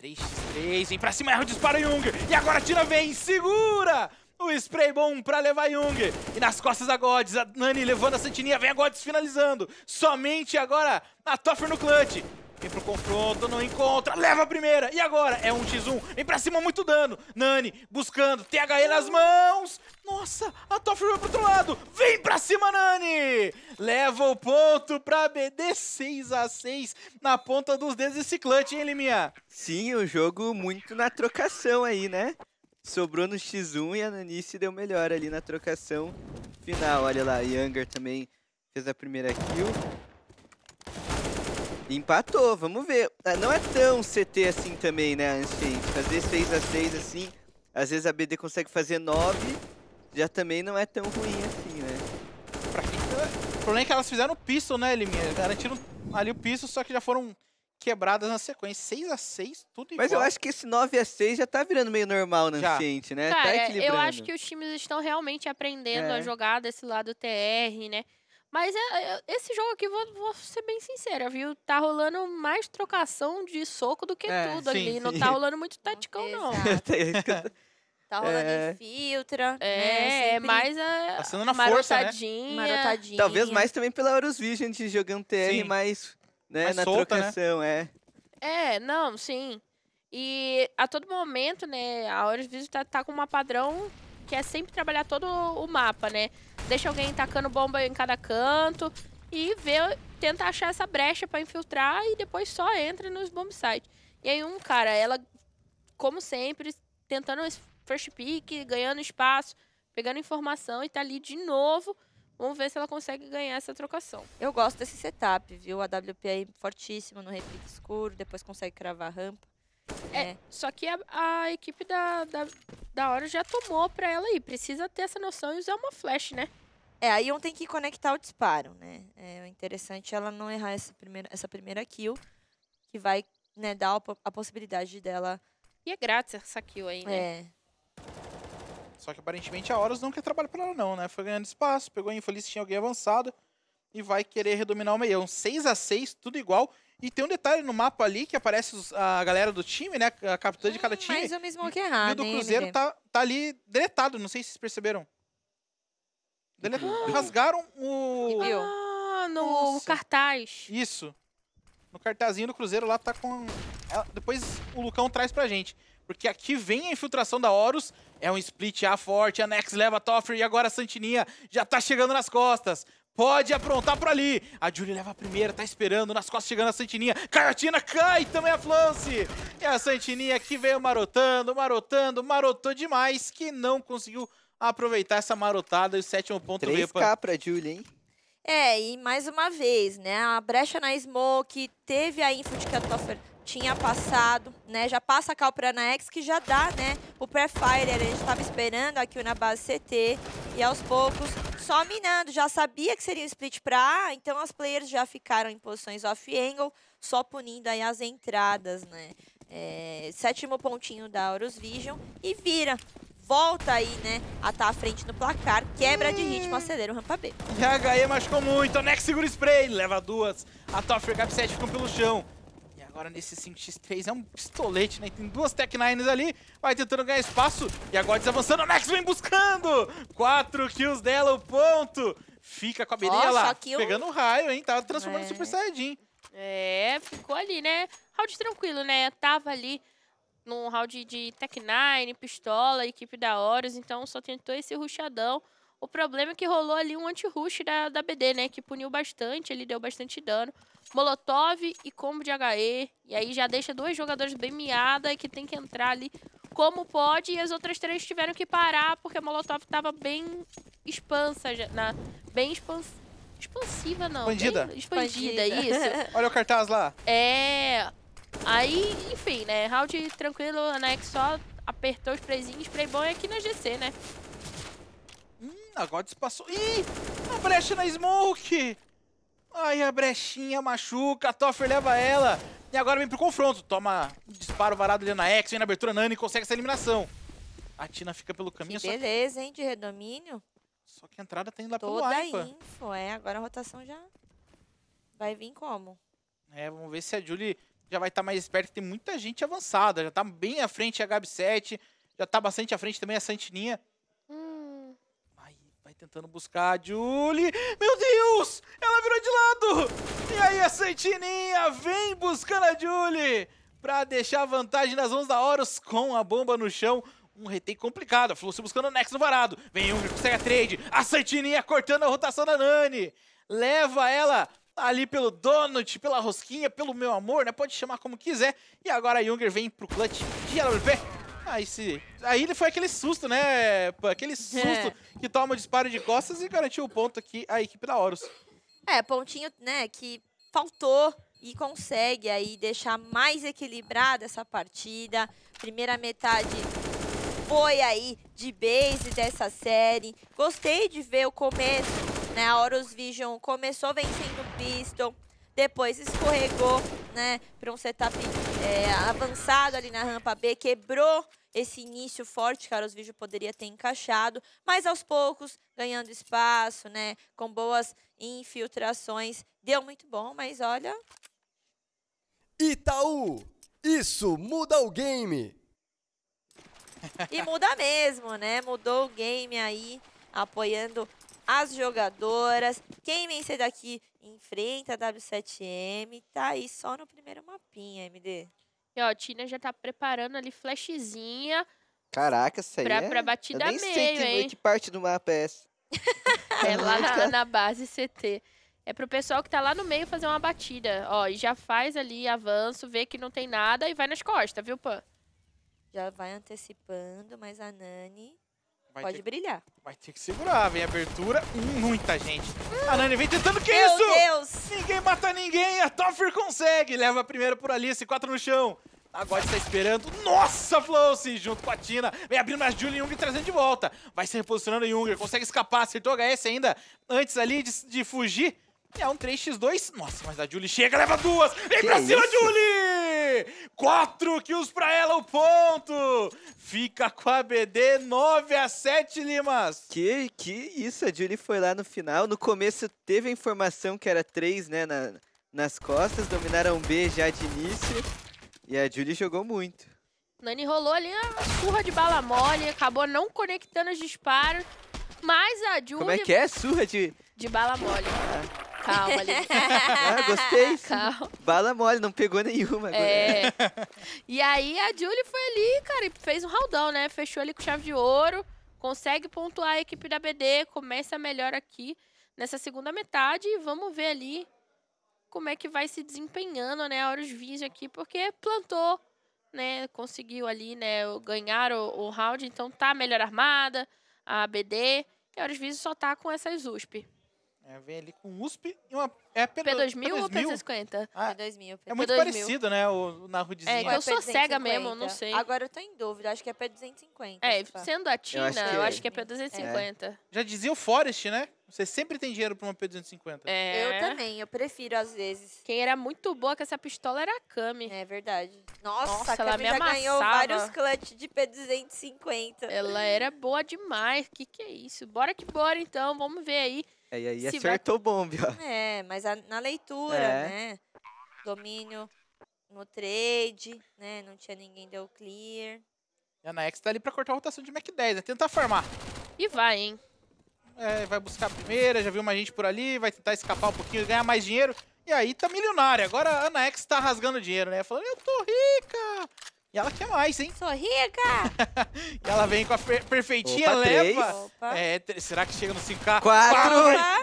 Speaker 1: 3x3, vem pra cima, erra o disparo Junger. E agora a Tina vem, segura! o spray bom pra levar Jung. E nas costas a Gods, a Nani levando a Santininha, vem a Gods finalizando. Somente agora a Toffer no clutch. Vem pro confronto, não encontra, leva a primeira. E agora? É um x 1 vem pra cima, muito dano. Nani buscando, THE nas mãos. Nossa, a Toffee vai pro outro lado. Vem pra cima, Nani. Leva o ponto
Speaker 3: pra BD 6x6 na ponta dos dedos esse clutch, hein, Liminha? Sim, o um jogo muito na trocação aí, né? sobrou no X1 e a Nanice deu melhor ali na trocação final. Olha lá, Younger também fez a primeira kill. Empatou, vamos ver. Ah, não é tão CT assim também, né, Anciente? Às vezes 6x6 assim, às vezes a BD consegue fazer 9, já também não é tão ruim assim, né? Pra quem... O problema é que elas fizeram o pistol, né,
Speaker 1: Liminha? Garantiram ali o pistol, só que já foram quebradas na sequência. 6 a 6 tudo
Speaker 2: igual. Mas eu acho
Speaker 3: que esse 9 a 6 já tá virando meio normal no gente, ambiente,
Speaker 1: né? Cara, tá é, equilibrando. eu acho
Speaker 2: que os times estão realmente aprendendo é. a jogar desse lado TR, né? Mas é, é, esse jogo aqui, vou, vou, ser bem sincera, viu? Tá rolando mais trocação de soco do que é, tudo sim, ali. Sim. Não tá rolando muito taticão, não. Tá, tá rolando é... infiltra. Né? É, né? mais a. Passando na força. Né? Marotadinha. Talvez mais
Speaker 3: também pela Eurosvision de jogando TR Sim. mais né? Mais na solta, né? trocação, né? é.
Speaker 2: É, não, sim. E a todo momento, né, a hora de tá, tá, com uma padrão que é sempre trabalhar todo o mapa, né? Deixa alguém tacando bomba em cada canto e ver, tenta achar essa brecha para infiltrar e depois só entra nos bomb site. E aí um cara, ela como sempre tentando first pick, ganhando espaço, pegando informação e tá ali de novo Vamos ver se ela consegue ganhar essa trocação. Eu gosto desse
Speaker 4: setup, viu? A WP aí é fortíssima no replique escuro, depois consegue cravar a rampa.
Speaker 2: É, é. só que a, a, equipe da, da, da hora já tomou pra ela aí. Precisa ter essa noção e usar uma flash, né? É, aí Ion tem que conectar o disparo, né? É interessante
Speaker 4: é ela não errar essa primeira, essa primeira kill, que vai né, dar a possibilidade dela...
Speaker 2: E é grátis essa kill aí, né? É. Só que aparentemente a Horus
Speaker 1: não quer trabalho para ela não, né? Foi ganhando espaço, pegou a infeliz tinha alguém avançado e vai querer redominar o um 6 a 6 tudo igual. E tem um detalhe no mapa ali que aparece a galera do time, né? A capitã hum, de cada hum, time. Mas o mesmo que errado. E o do Cruzeiro tá, tá ali deletado, não sei se vocês perceberam. Ah. Rasgaram o.
Speaker 2: Ah, no cartaz.
Speaker 1: Isso. No cartazinho do Cruzeiro lá tá com. Depois o Lucão traz pra gente porque aqui vem a infiltração da Horus, é um split A forte, a Nex leva a Toffrey e agora a Santininha já tá chegando nas costas. Pode aprontar por ali. A Julie leva a primeira, tá esperando. Nas costas chegando a Santininha. Caiotina cai também a Flance. E a Santininha que veio marotando, marotando, marotou demais. Que não conseguiu aproveitar essa marotada. E o sétimo ponto 3K veio pra... pra Julie, hein?
Speaker 4: É, e mais uma vez, né? A brecha na Smoke, teve a info de que a Toffer tinha passado, né? Já passa a Cal pra Anaex, que já dá, né? O Fire a gente tava esperando aqui na base CT. E aos poucos, só minando. Já sabia que seria um split pra A, então as players já ficaram em posições off-angle, só punindo aí as entradas, né? É, sétimo pontinho da Horus Vision e vira volta aí, né, a estar tá à frente no placar, quebra de ritmo, hum. acelera o rampa B.
Speaker 1: E a HE machucou muito, a Nex segura o spray, leva duas, a Toffer cap 7 ficam pelo chão. Agora nesse 5x3 é um pistolete, né? Tem duas Tech Nines ali, vai tentando ganhar espaço. E agora desavançando, o Nex vem buscando! Quatro kills dela, o ponto! Fica com a beirinha lá, kill. pegando um raio, hein? Tava tá transformando é. Super
Speaker 2: Saiyajin. É, ficou ali, né? Round tranquilo, né? Tava ali num round de Tech Nine, pistola, equipe da Horus, então só tentou esse ruxadão. O problema é que rolou ali um anti-rush da, da BD, né? Que puniu bastante, ele deu bastante dano. Molotov e combo de HE. E aí já deixa dois jogadores bem miada que tem que entrar ali como pode. E as outras três tiveram que parar porque a Molotov tava bem expansa, na, bem expans, expansiva não. Expandida. expandida, isso.
Speaker 1: Olha o cartaz lá.
Speaker 2: É. Aí, enfim, né? Round tranquilo, a só apertou os prezinhos, spray bom é aqui na GC, né?
Speaker 1: Hum, agora passou. Ih! Uma brecha na smoke! Ai, a brechinha machuca, a Toffer leva ela. E agora vem pro confronto. Toma um disparo varado ali na X, vem na abertura Nani e consegue essa eliminação. A Tina fica pelo caminho. Que
Speaker 4: beleza, que... hein, de redomínio.
Speaker 1: Só que a entrada tá indo lá Toda pelo Toda
Speaker 4: info, é. Agora a rotação já vai vir como?
Speaker 1: É, vamos ver se a Julie já vai estar tá mais esperta. Tem muita gente avançada, já tá bem à frente a Gabi 7, já tá bastante à frente também a Santininha tentando buscar a Julie. Meu Deus! Ela virou de lado! E aí a Santininha vem buscando a Julie para deixar a vantagem nas mãos da Horus com a bomba no chão. Um retake complicado. A Fluxo buscando o Nex no varado. Vem um, consegue a trade. A Santininha cortando a rotação da Nani. Leva ela ali pelo Donut, pela rosquinha, pelo meu amor, né? Pode chamar como quiser. E agora a Junger vem pro clutch de LWP. Aí ah, se. Aí ele foi aquele susto, né? Aquele é. susto é. que toma disparo de costas e garantiu o ponto aqui a equipe da Horus.
Speaker 4: É, pontinho, né, que faltou e consegue aí deixar mais equilibrada essa partida. Primeira metade foi aí de base dessa série. Gostei de ver o começo, né? A Horus Vision começou vencendo o Pistol, depois escorregou, né, para um setup é, avançado ali na rampa B, quebrou esse início forte, a Vídeo poderia ter encaixado, mas aos poucos, ganhando espaço, né? Com boas infiltrações. Deu muito bom, mas olha.
Speaker 3: Itaú! Isso muda o game!
Speaker 4: E muda mesmo, né? Mudou o game aí, apoiando as jogadoras. Quem vencer daqui enfrenta a W7M. Tá aí só no primeiro mapinha, MD. E ó, a Tina já tá preparando
Speaker 2: ali flashzinha.
Speaker 3: Caraca, isso aí pra, é? pra batida Eu nem meio, sei que, hein? que parte do mapa é essa. é lá na,
Speaker 2: na base CT. É pro pessoal que tá lá no meio fazer uma batida. Ó, e já faz ali avanço, vê que não tem nada e vai nas costas, viu, Pan?
Speaker 4: Já vai antecipando, mas a Nani Pode brilhar. Vai
Speaker 1: ter que segurar, vem abertura. Hum, muita gente. Hum. A Nani vem tentando, que Meu isso? Meu Deus! Ninguém mata ninguém, a Toffer consegue. Leva a primeira por ali, esse 4 no chão. Agora está esperando. Nossa, Flowse, junto com a Tina. Vem abrindo mais Julie Junger trazendo de volta. Vai se reposicionando Junger, consegue escapar, acertou o HS ainda. Antes ali de, de fugir. É um 3x2. Nossa, mas a Julie chega, leva duas. Vem que pra é cima, isso? Julie! Quatro kills pra ela,
Speaker 3: o ponto! Fica com a BD 9 a 7 Limas! Que, que isso, a Julie foi lá no final. No começo teve a informação que era 3, né, na, nas costas. Dominaram B já de início. E a Julie jogou muito.
Speaker 2: Nani rolou ali uma surra de bala mole, acabou não conectando os disparos. Mas a Julie... Como é que é?
Speaker 3: Surra de...
Speaker 2: De bala mole. Ah. Calma, ali. ah, gostei. Calma.
Speaker 3: Bala mole, não pegou nenhuma. Agora. É.
Speaker 2: E aí a Julie foi ali, cara, e fez um roundão, né? Fechou ali com chave de ouro, consegue pontuar a equipe da BD, começa melhor aqui nessa segunda metade e vamos ver ali como é que vai se desempenhando, né? A Horus Vision aqui, porque plantou, né? Conseguiu ali, né? Ganhar o, o round, então tá melhor armada, a BD. E a Horus Vision só tá com essas USP. É, vem ali com USP e uma. É P2000, P2000 ou p 250 Ah, P2000. P2000. É, é muito P2000. parecido, né? O, na Rudizinha. É, que eu é sou cega mesmo, não sei.
Speaker 4: Agora eu tô em dúvida, acho que é P250.
Speaker 2: É, sendo a Tina, eu acho que, eu acho que é P250.
Speaker 4: É, é. é.
Speaker 1: Já dizia o Forest, né? Você sempre tem dinheiro pra uma P250.
Speaker 2: É. Eu também, eu prefiro às vezes. Quem era muito boa com essa pistola era a Kami. É verdade. Nossa, Nossa a Kami ela me ganhou vários clutch de P250. Ela era boa demais. Que que é isso?
Speaker 4: Bora que bora então, vamos ver aí.
Speaker 3: É, e aí Se acertou o bombe, ó.
Speaker 4: É, mas a, na leitura, é. né? Domínio no trade, né? Não tinha ninguém, deu clear.
Speaker 1: E a Naex tá ali pra cortar a rotação de Mac 10, né? Tentar farmar.
Speaker 4: E vai, hein?
Speaker 1: É, vai buscar a primeira, já viu uma gente por ali, vai tentar escapar um pouquinho, ganhar mais dinheiro. E aí tá milionária. Agora a Ana X tá rasgando dinheiro, né? Falando, eu tô rica! E ela quer mais, hein? Sou rica! e ela vem com a perfeitinha, Opa, leva. É, será que chega no 5K? 4!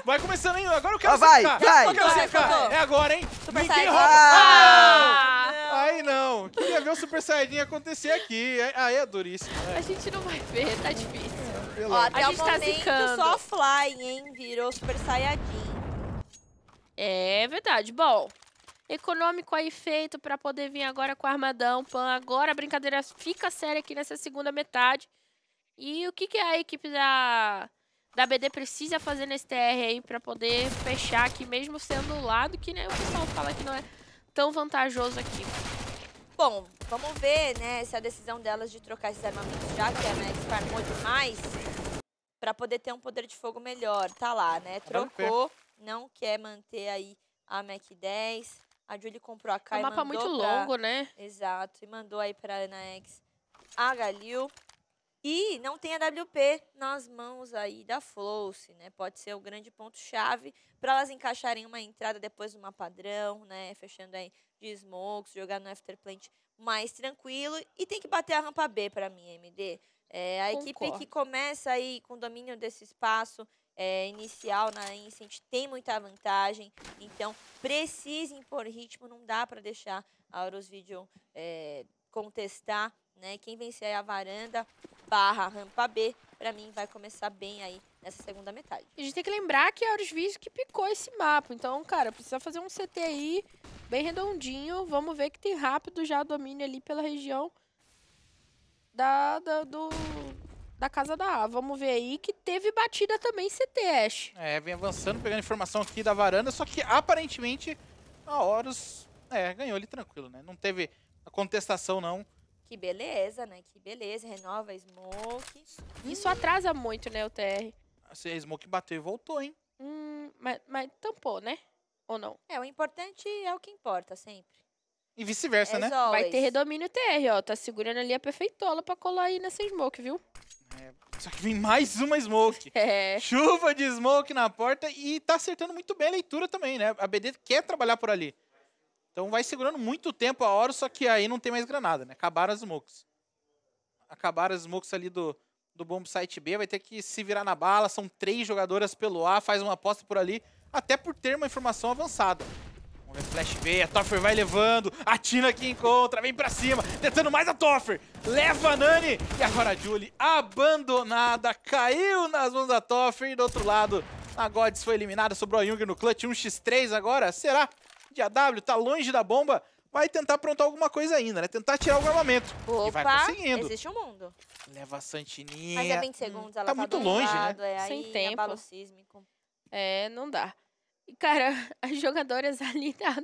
Speaker 1: Vai começando, hein? Agora eu quero ah, vai, 5K. Vai, eu quero 5K. É agora, hein? Super Ninguém rouba. Ah! Não. Aí não. Queria ver o Super Saiyajin acontecer aqui. Aí é duríssimo. Né? A gente não vai
Speaker 4: ver,
Speaker 2: tá difícil. É, Ó, até a gente tá zicando. só
Speaker 4: Fly, hein? Virou Super Saiyajin.
Speaker 2: É verdade. Bom, econômico aí feito para poder vir agora com o Armadão, Pan. Agora a brincadeira fica séria aqui nessa segunda metade. E o que, que a equipe da, da BD precisa fazer nesse TR aí para poder fechar aqui, mesmo sendo o lado que né, o pessoal fala que não é tão vantajoso aqui. Bom, vamos ver,
Speaker 4: né, se a decisão delas de trocar esses armamentos, já que a Max farmou demais, para poder ter um poder de fogo melhor. Tá lá, né? Trocou, não quer manter aí a Mac 10. A Julie comprou a Kai. É um mapa muito pra... longo, né? Exato. E mandou aí pra Anaex a Galil. E não tem a WP nas mãos aí da Flowse, né? Pode ser o grande ponto-chave para elas encaixarem uma entrada depois de uma padrão, né? Fechando aí de smokes, jogar no afterplant mais tranquilo. E tem que bater a rampa B para mim, MD. É, a Concordo. equipe que começa aí com o domínio desse espaço é, inicial na Incent tem muita vantagem, então precisa impor ritmo, não dá para deixar a Auros é, contestar, né? Quem vencer é a varanda barra rampa B, para mim vai começar bem aí nessa segunda metade.
Speaker 2: E a gente tem que lembrar que é a Auros que picou esse mapa, então, cara, precisa fazer um CT aí bem redondinho, vamos ver que tem rápido já domínio ali pela região da, da do da Casa da A. Vamos ver aí que teve batida também CT, Ash.
Speaker 1: É, vem avançando, pegando informação aqui da varanda, só que aparentemente a Horus é, ganhou ele tranquilo, né? Não teve a contestação, não.
Speaker 2: Que
Speaker 4: beleza, né? Que beleza. Renova a Smoke. Isso
Speaker 2: atrasa muito, né, o TR.
Speaker 1: Assim, a Smoke bateu e voltou, hein?
Speaker 2: Hum, mas, mas tampou, né? Ou não? É, o importante é o que importa sempre. E vice-versa, né? Always. Vai ter redomínio TR, ó. Tá segurando ali a perfeitola pra colar aí nessa Smoke, viu?
Speaker 1: Só que vem mais uma smoke. É. Chuva de smoke na porta e tá acertando muito bem a leitura também, né? A BD quer trabalhar por ali. Então vai segurando muito tempo a hora, só que aí não tem mais granada, né? Acabaram as smokes. Acabaram as smokes ali do, do bomb site B, vai ter que se virar na bala. São três jogadoras pelo A, faz uma aposta por ali, até por ter uma informação avançada. Vamos né? ver, flash veio, a Toffer vai levando, a Tina que encontra, vem pra cima, tentando mais a Toffer, leva a Nani, e agora a Julie abandonada, caiu nas mãos da Toffer, e do outro lado, a Gods foi eliminada, sobrou a Jung no clutch, 1x3 agora, será? De AW, tá longe da bomba, vai tentar aprontar alguma coisa ainda, né? Tentar tirar algum armamento. Opa, e vai conseguindo.
Speaker 2: existe um mundo.
Speaker 1: Leva a Santininha. Mas é 20
Speaker 2: segundos, ela tá, tá muito longe, né? lado, né? É Sem é tempo. É, não dá. E, cara, as jogadoras ali da,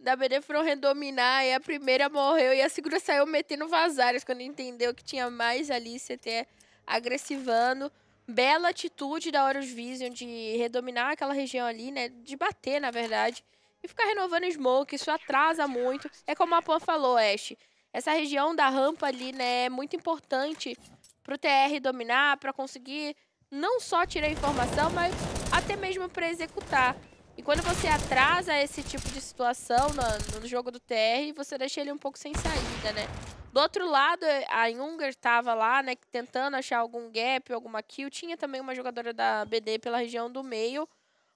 Speaker 2: da BD foram redominar, e a primeira morreu, e a segunda saiu metendo vazares quando entendeu que tinha mais ali, CT agressivando. Bela atitude da Horus Vision de redominar aquela região ali, né? De bater, na verdade. E ficar renovando Smoke, isso atrasa muito. É como a Pan falou, Ash. Essa região da rampa ali, né, é muito importante pro TR dominar, para conseguir não só tirar informação, mas até mesmo para executar. E quando você atrasa esse tipo de situação no, no, jogo do TR, você deixa ele um pouco sem saída, né? Do outro lado, a Junger tava lá, né, tentando achar algum gap, alguma kill. Tinha também uma jogadora da BD pela região do meio,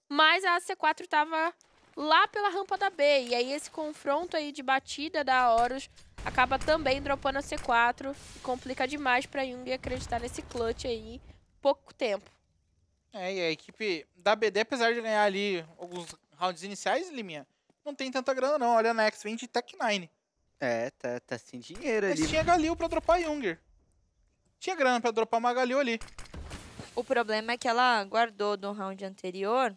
Speaker 2: mas a C4 tava lá pela rampa da B. E aí esse confronto aí de batida da Horus acaba também dropando a C4 e complica demais pra Junger acreditar nesse clutch aí pouco tempo.
Speaker 1: É, e a equipe da BD, apesar de ganhar ali alguns rounds iniciais, Liminha, não tem tanta grana não. Olha na x vem de Tech9.
Speaker 3: É, tá, tá sem
Speaker 1: dinheiro ali. Mas tinha Galil pra dropar Younger. Tinha grana pra dropar uma Galil ali.
Speaker 4: O problema é que ela guardou do round anterior.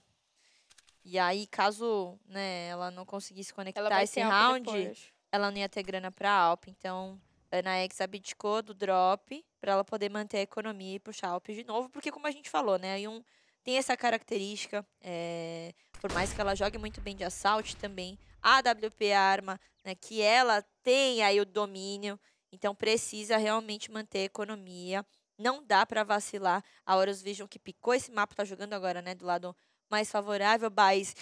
Speaker 4: E aí, caso né, ela não conseguisse conectar esse round, depois. ela não ia ter grana pra Alp. Então, Ana X abdicou do drop para ela poder manter a economia e puxar up de novo, porque como a gente falou, né, a um tem essa característica, é, por mais que ela jogue muito bem de assalto também, a AWP arma, né, que ela tem aí o domínio, então precisa realmente manter a economia, não dá para vacilar. A Horus Vision que picou esse mapa, tá jogando agora, né, do lado mais favorável, Baiz,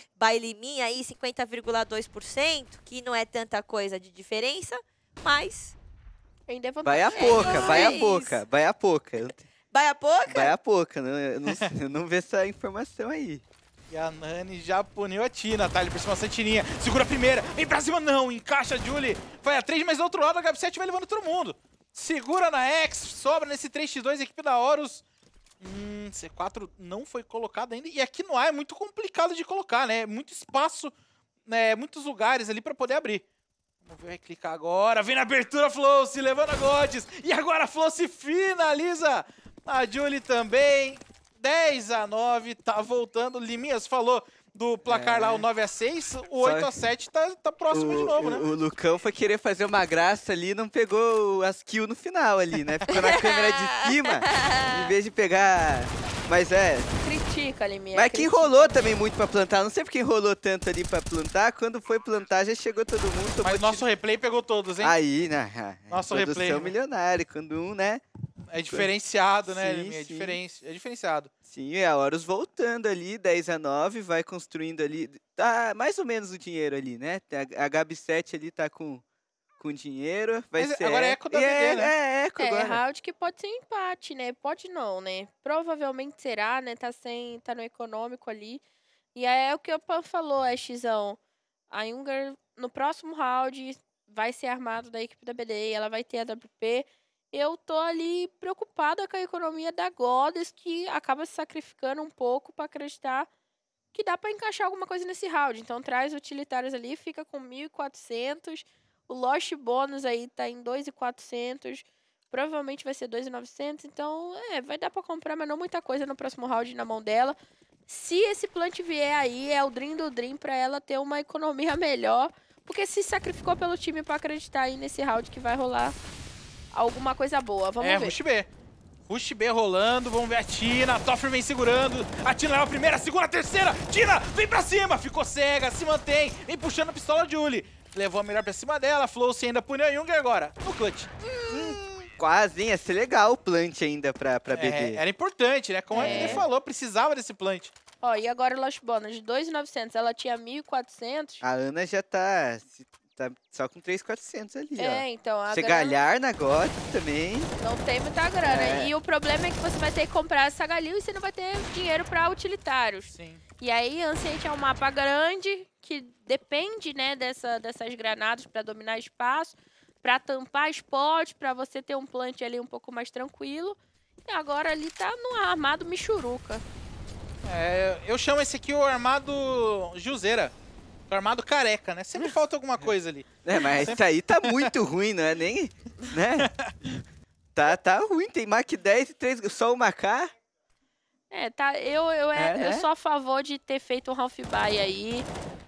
Speaker 4: minha aí 50,2%, que não é tanta coisa de diferença, mas Vai a pouca, vai a pouca,
Speaker 3: vai a pouca.
Speaker 4: Vai a pouca? Vai a
Speaker 3: pouca, não, eu não, não essa informação aí.
Speaker 1: E a Nani já puniu a Tina, tá? Ele por cima Santininha. Segura a primeira. Vem pra cima, não. Encaixa a Julie. Vai a 3, mas do outro lado a Gabi7 vai levando todo mundo. Segura na X. Sobra nesse 3x2, equipe da Horus. Hum, C4 não foi colocado ainda. E aqui no A é muito complicado de colocar, né? É muito espaço, né? É muitos lugares ali pra poder abrir. Vamos ver, vai clicar agora. Vem na abertura, Flow, se levando a Gods. E agora Flow se finaliza. A Julie também. 10 a 9, tá voltando. Liminhas falou do placar é. lá, o 9x6, né? o 8x7 tá, tá próximo o, de novo, o, né?
Speaker 3: O Lucão foi querer fazer uma graça ali e não pegou as kills no final ali, né? Ficou na câmera de cima, em vez de pegar... Mas é,
Speaker 2: ali, Mas que
Speaker 3: enrolou também muito pra plantar. Não sei porque enrolou tanto ali pra plantar. Quando foi plantar, já chegou todo mundo.
Speaker 1: Mas nosso tiro. replay pegou todos,
Speaker 3: hein? Aí, né? Ah, é, nosso replay. é milionário. Quando um, né? É diferenciado, né, sim, É, diferenci...
Speaker 1: é diferenciado.
Speaker 3: Sim, é a Horus voltando ali, 10 a 9, vai construindo ali. Tá mais ou menos o dinheiro ali, né? A HB7 ali tá com com dinheiro, vai Mas ser. Agora é eco da e é, né? É,
Speaker 2: é eco é, agora. É round que pode ser empate, né? Pode não, né? Provavelmente será, né? Tá, sem, tá no econômico ali. E aí é o que o Pan falou, é, Xão. A Junger, no próximo round, vai ser armado da equipe da BD, ela vai ter a WP. Eu tô ali preocupada com a economia da Goddess, que acaba se sacrificando um pouco para acreditar que dá para encaixar alguma coisa nesse round. Então traz utilitários ali, fica com 1.400 o Lost bônus aí tá em 2,400. Provavelmente vai ser 2,900. Então, é, vai dar para comprar, mas não muita coisa no próximo round na mão dela. Se esse plant vier aí, é o dream do dream para ela ter uma economia melhor. Porque se sacrificou pelo time para acreditar aí nesse round que vai rolar alguma coisa boa. Vamos é, ver. É, Rush
Speaker 1: B. Rush B rolando, vamos ver a Tina. A Toffre vem segurando. A Tina leva a primeira, a segunda, a terceira. Tina, vem pra cima. Ficou cega, se mantém. Vem puxando a pistola de Uli levou a melhor pra cima dela, Flow se ainda puniu a Junger agora, no clutch.
Speaker 3: Hum, quase, hein? Ia ser legal o plant ainda pra, pra BD. É, era
Speaker 1: importante, né? Como é. a BD falou, precisava desse plant.
Speaker 2: Ó, e agora o Lost Bonus, 2,900. Ela tinha 1.400.
Speaker 3: A Ana já tá, tá só com 3,400 ali, é, ó. É, então a galhar na gota também.
Speaker 2: Não tem muita grana. É. E o problema é que você vai ter que comprar essa Galil e você não vai ter dinheiro pra utilitários. Sim. E aí, Ancient é um mapa grande, que depende né, dessa, dessas granadas para dominar espaço, para tampar spot, para você ter um plant ali um pouco mais tranquilo. E agora ali tá no armado Michuruca.
Speaker 1: É, eu chamo esse aqui o armado Juseira. O armado careca, né? Sempre falta alguma coisa ali.
Speaker 3: É, mas Sempre... isso aí tá muito ruim, não é nem... Né? Tá, tá ruim, tem Mac 10 e 3, só uma K.
Speaker 2: É, tá, eu, eu, é, é, eu é? sou a favor de ter feito um half-buy aí,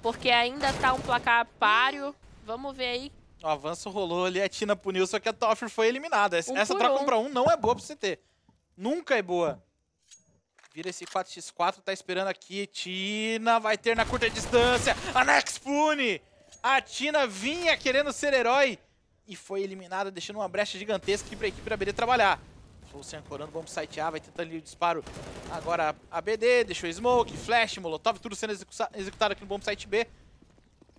Speaker 2: porque ainda tá um placar páreo. Vamos ver aí.
Speaker 1: O avanço rolou ali, a Tina puniu, só que a Toffler foi eliminada. Um Essa troca 1 um pra um não é boa pro CT. Nunca é boa. Vira esse 4x4, tá esperando aqui. Tina vai ter na curta distância. A Nex pune! A Tina vinha querendo ser herói e foi eliminada, deixando uma brecha gigantesca aqui pra equipe da BD trabalhar você ancorando, vamos sitear, vai tentando ali o disparo. Agora a BD, deixou smoke, flash, molotov, tudo sendo executado aqui no bomb site B.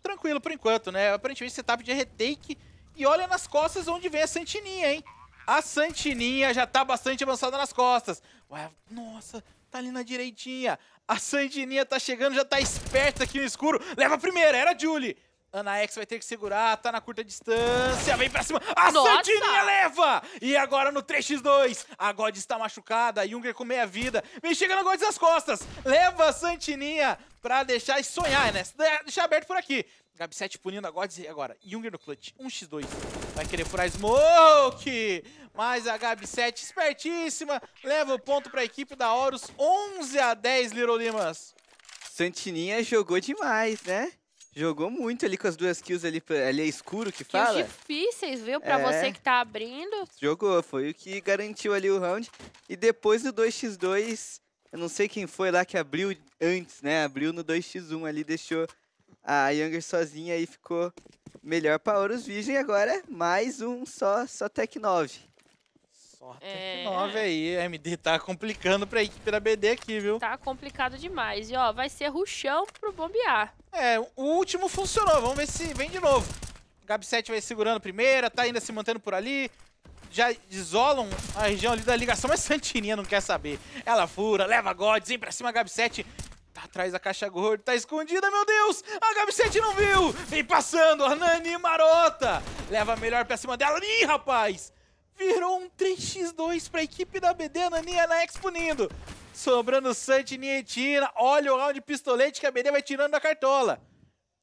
Speaker 1: Tranquilo por enquanto, né? Aparentemente setup de retake. E olha nas costas onde vem a Santininha, hein? A Santininha já tá bastante avançada nas costas. Ué, nossa, tá ali na direitinha. A Santininha tá chegando, já tá esperta aqui no escuro. Leva a primeira, era a Julie. Ana X vai ter que segurar, tá na curta distância, vem pra cima. A Nossa. Santininha leva! E agora no 3x2, a God está machucada, Junger com meia vida. Vem chegando a God nas costas, leva a Santininha pra deixar e sonhar, né? Deixar aberto por aqui. Gabi 7 punindo a God, e agora Junger no clutch, 1x2. Vai querer furar Smoke, mas a Gabi 7 espertíssima, leva o ponto pra equipe da Horus, 11
Speaker 3: a 10 Little Limas. Santininha jogou demais, né? Jogou muito ali com as duas kills ali, ali é escuro que kills fala.
Speaker 2: difíceis, viu? Pra é. você que tá abrindo.
Speaker 3: Jogou, foi o que garantiu ali o round. E depois do 2x2, eu não sei quem foi lá que abriu antes, né? Abriu no 2x1 ali, deixou a Younger sozinha e ficou melhor para Horus Vision. Agora é mais um só, só Tech 9.
Speaker 2: Só é... 9
Speaker 1: aí. A MD tá complicando pra equipe da BD aqui,
Speaker 2: viu? Tá complicado demais. E, ó, vai ser ruxão pro bombear. É, o último funcionou.
Speaker 1: Vamos ver se vem de novo. Gabi 7 vai segurando a primeira, tá ainda se mantendo por ali já isolam a região ali da ligação, mas Santininha não quer saber. Ela fura, leva Gods, vem pra cima, Gabi 7. Tá atrás da caixa gorda, tá escondida, meu Deus! A Gabi 7 não viu! Vem passando, a Nani marota! Leva melhor pra cima dela. Ih, rapaz! Virou um 3x2 para a equipe da BD, Naninha na Expo Nindo. Sobrando a Nietina. Olha o round pistolete que a BD vai tirando da cartola.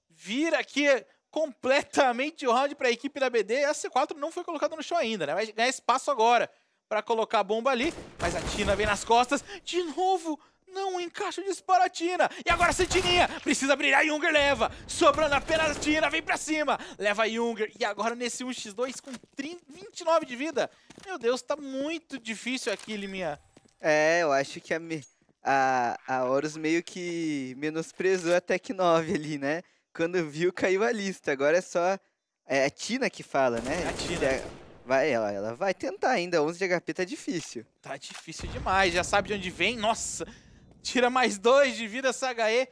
Speaker 1: Vira aqui completamente o round para a equipe da BD. a C4 não foi colocada no chão ainda, né? Vai ganhar espaço agora para colocar a bomba ali. Mas a Tina vem nas costas. De novo, não encaixa de disparo a Tina. E agora a Santininha precisa brilhar. Junger leva. Sobrando apenas a Tina. Vem pra cima. Leva a Junger. E agora nesse 1x2 com 30, 29 de vida. Meu Deus, tá muito difícil aqui, Liminha.
Speaker 3: É, eu acho que a, a, a Horus meio que menosprezou a Tec 9 ali, né? Quando viu, caiu a lista. Agora é só. É a Tina que fala, né? É a Tina. Vai, ela, ela vai tentar ainda. 11 de HP tá difícil.
Speaker 1: Tá difícil demais. Já sabe de onde vem. Nossa, Tira mais dois de vida essa HE.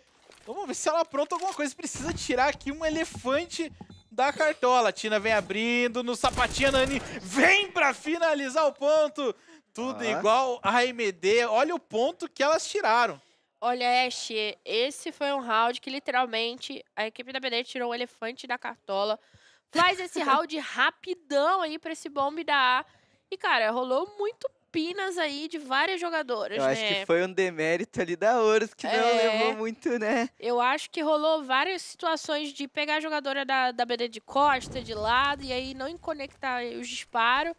Speaker 1: Vamos ver se ela apronta alguma coisa. Precisa tirar aqui um elefante da cartola. Tina vem abrindo no sapatinho. Nani vem pra finalizar o ponto. Tudo ah. igual a AMD. Olha o ponto que elas tiraram.
Speaker 2: Olha, Ash, esse foi um round que literalmente a equipe da BD tirou um elefante da cartola. Faz esse round rapidão aí pra esse bombe da A. E, cara, rolou muito propinas aí de várias jogadoras, Eu né? acho que né?
Speaker 3: foi um demérito ali da Oros que é... não levou muito, né?
Speaker 2: Eu acho que rolou várias situações de pegar a jogadora da, da BD de costa, de lado, e aí não conectar os disparos.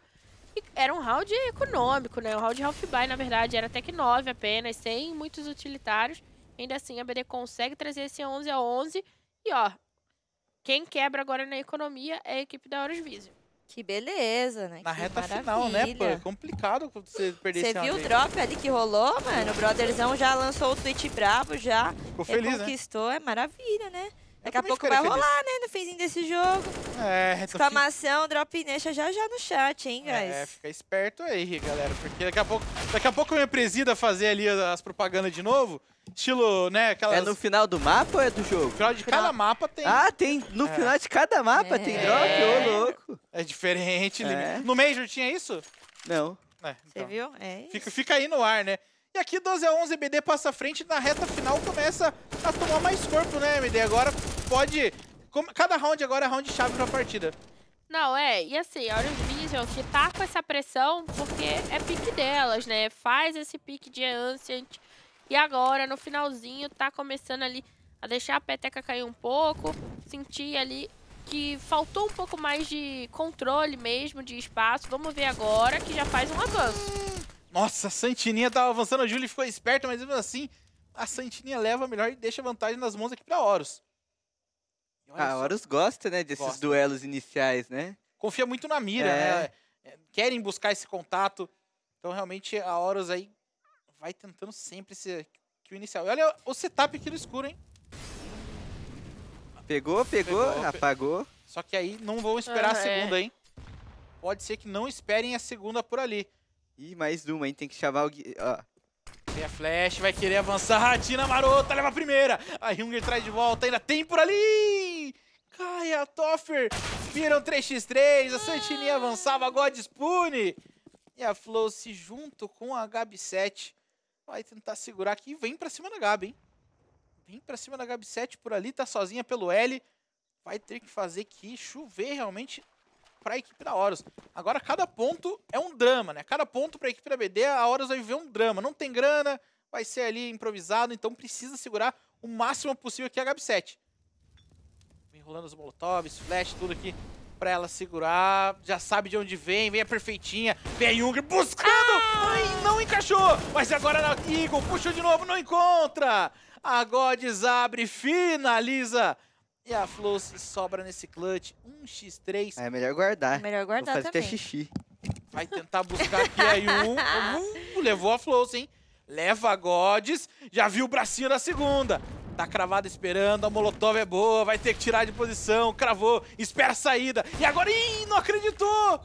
Speaker 2: E era um round econômico, né? O round half-buy, na verdade, era até que 9 apenas, sem muitos utilitários. Ainda assim, a BD consegue trazer esse 11 a 11 e, ó, quem quebra agora na economia é a equipe da Horus Vision.
Speaker 4: Que beleza, né? Na que reta maravilha. final, né, pô? É
Speaker 1: complicado você perder Você viu o drop
Speaker 4: ali que rolou, mano? O brotherzão já lançou o tweet brabo, já. Ficou feliz, né? conquistou, é maravilha, né? É daqui a pouco vai rolar, né? No fimzinho desse jogo. É, Exclamação, fi... drop nation já já no chat, hein, é, guys? É, fica
Speaker 1: esperto aí, galera. Porque daqui a pouco, daqui a pouco eu me presida fazer ali as propagandas de novo. Estilo, né? Aquelas... É no final do mapa ou é do jogo? No final de cada mapa tem. Ah, tem.
Speaker 3: No é. final de cada mapa é. tem drop, ô
Speaker 1: louco. É diferente. É. No Major tinha isso? Não. É, Você então. viu? É isso. Fica, fica aí no ar, né? E aqui 12 a 11, BD passa à frente na reta final começa a tomar mais corpo, né, MD? Agora pode... Cada round agora é round chave pra partida.
Speaker 2: Não, é, e assim, olha os Vision que tá com essa pressão porque é pique delas, né? Faz esse pique de Ancient e agora, no finalzinho, tá começando ali a deixar a peteca cair um pouco, sentir ali que faltou um pouco mais de controle mesmo, de espaço. Vamos ver agora, que já faz um avanço.
Speaker 1: Nossa, a Santininha tava tá avançando, a Julie ficou esperta, mas mesmo assim, a Santininha leva melhor e deixa vantagem nas mãos aqui pra Horus. A ah, Horus
Speaker 3: gosta, né, desses gosta. duelos iniciais, né?
Speaker 1: Confia muito na mira, é. né? É, querem buscar esse contato. Então, realmente, a Horus aí vai tentando sempre esse kill inicial. E olha o setup aqui no escuro, hein?
Speaker 3: Pegou, pegou, pegou apagou.
Speaker 1: Só que aí não vão esperar ah, a é. segunda, é. hein? Pode ser que não esperem
Speaker 3: a segunda por ali. E mais uma, hein? Tem que chamar o... Ah.
Speaker 1: Tem a flash, vai querer avançar. Tina marota, leva a primeira. A Junger traz de volta, ainda tem por ali. Cai a Toffer. Viram 3x3, a Santininha avançava, God Spoon. E a Flow se junto com a Gabi 7. Vai tentar segurar aqui e vem pra cima da Gabi, hein? Vem pra cima da Gabi 7 por ali, tá sozinha pelo L. Vai ter que fazer que chover realmente para a equipe da Horus. Agora, cada ponto é um drama, né? Cada ponto para a equipe da BD, a Horus vai viver um drama. Não tem grana, vai ser ali improvisado, então precisa segurar o máximo possível aqui a Gabi 7. Enrolando os molotovs, flash, tudo aqui para ela segurar. Já sabe de onde vem, vem a perfeitinha. Vem a Jung buscando! Ah! Ai, não encaixou! Mas agora na Eagle, puxou de novo, não encontra! A Godz abre, finaliza e a Flo se sobra nesse clutch. 1x3.
Speaker 3: é melhor guardar. É melhor guardar fazer também. até xixi.
Speaker 1: Vai tentar buscar aqui aí um. Uh, levou a Flow, hein? Leva a Gods. Já viu o bracinho da segunda. Tá cravado esperando, a Molotov é boa, vai ter que tirar de posição, cravou, espera a saída. E agora, ih, não acreditou!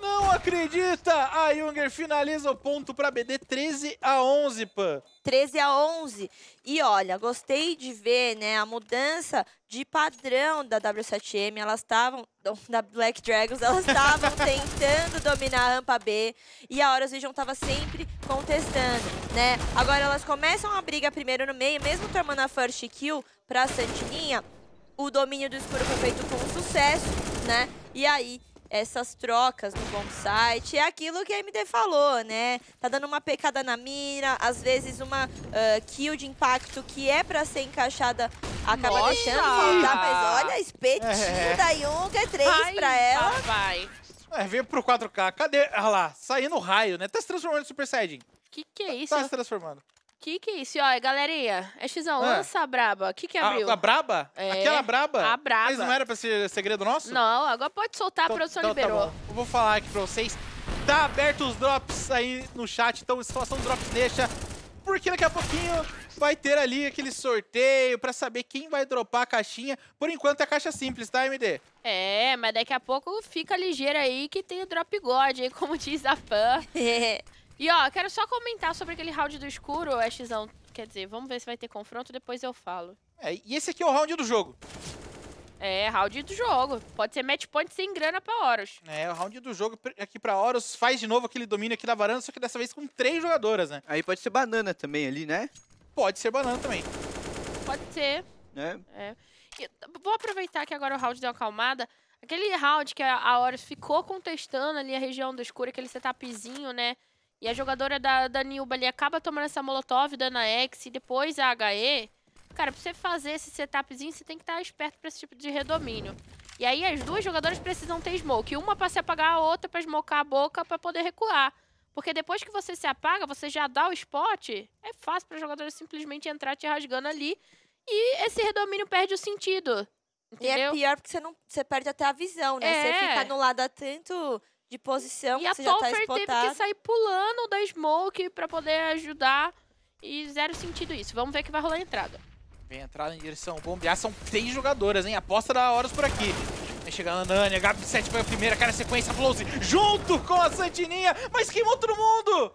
Speaker 1: Não acredita! A Junger finaliza o ponto para BD 13 a 11, Pan.
Speaker 4: 13 a 11. E olha, gostei de ver, né, a mudança de padrão da W7M. Elas estavam, da Black Dragons, elas estavam tentando dominar a rampa B e a Horus Vision estava sempre contestando, né? Agora elas começam a briga primeiro no meio, mesmo tomando a first kill para a Santininha. O domínio do escuro foi feito com sucesso, né? E aí essas trocas no bom site. É aquilo que a MD falou, né? Tá dando uma pecada na mira, às vezes uma uh, kill de impacto que é pra ser encaixada acaba Nossa. deixando faltar, mas olha, espetinho
Speaker 2: é. da Yunga, é três Ai, pra ela. Tá, vai.
Speaker 1: É, veio pro 4K. Cadê? Olha lá, saindo raio, né? Tá se transformando em Super Saiyajin.
Speaker 2: Que que é tá isso? Tá se transformando. Que que é isso? Olha, galerinha, é Xão, ah. lança a braba. O que que abriu? É, a, a
Speaker 1: braba? É, Aquela braba? A braba. Mas não era pra ser segredo nosso? Não,
Speaker 2: agora pode soltar, então, a produção então, tá liberou. Tá Eu vou falar aqui pra vocês.
Speaker 1: Tá aberto os drops aí no chat, então situação um drops deixa. Porque daqui a pouquinho vai ter ali aquele sorteio pra saber quem vai dropar a caixinha. Por enquanto é caixa
Speaker 2: simples, tá, MD? É, mas daqui a pouco fica ligeiro aí que tem o Drop God, aí, como diz a fã. E ó, quero só comentar sobre aquele round do escuro, Ashzão. Quer dizer, vamos ver se vai ter confronto, depois eu falo.
Speaker 1: É, e esse aqui é o round do jogo.
Speaker 2: É, round do jogo. Pode ser match point sem grana pra Horus.
Speaker 1: É, o round do jogo aqui pra Horus faz de novo aquele domínio aqui da varanda, só que dessa vez com três jogadoras, né? Aí pode ser banana também ali, né? Pode ser banana também. Pode ser. Né?
Speaker 2: É. é. Vou aproveitar que agora o round deu uma acalmada. Aquele round que a Horus ficou contestando ali a região do escuro, aquele setupzinho, né? E a jogadora da, da Nilba ali acaba tomando essa molotov, dando a X e depois a HE. Cara, pra você fazer esse setupzinho, você tem que estar esperto pra esse tipo de redomínio. E aí as duas jogadoras precisam ter smoke. Uma pra se apagar, a outra pra smocar a boca pra poder recuar. Porque depois que você se apaga, você já dá o spot, é fácil pra jogadora simplesmente entrar te rasgando ali. E esse redomínio perde o sentido. Entendeu? E é pior
Speaker 4: porque você, não, você perde até a visão, né? É. Você fica lado tanto de posição. E a Toffer tá teve que sair
Speaker 2: pulando da Smoke pra poder ajudar. E zero sentido isso. Vamos ver o que vai rolar a entrada.
Speaker 1: Vem entrada em direção ao bombear. São três jogadoras, hein? Aposta da Horus por aqui. Vem chegando a Nani. Gabi 7 foi a primeira. Cara, sequência. Flowzy junto com a Santininha. Mas queimou todo mundo!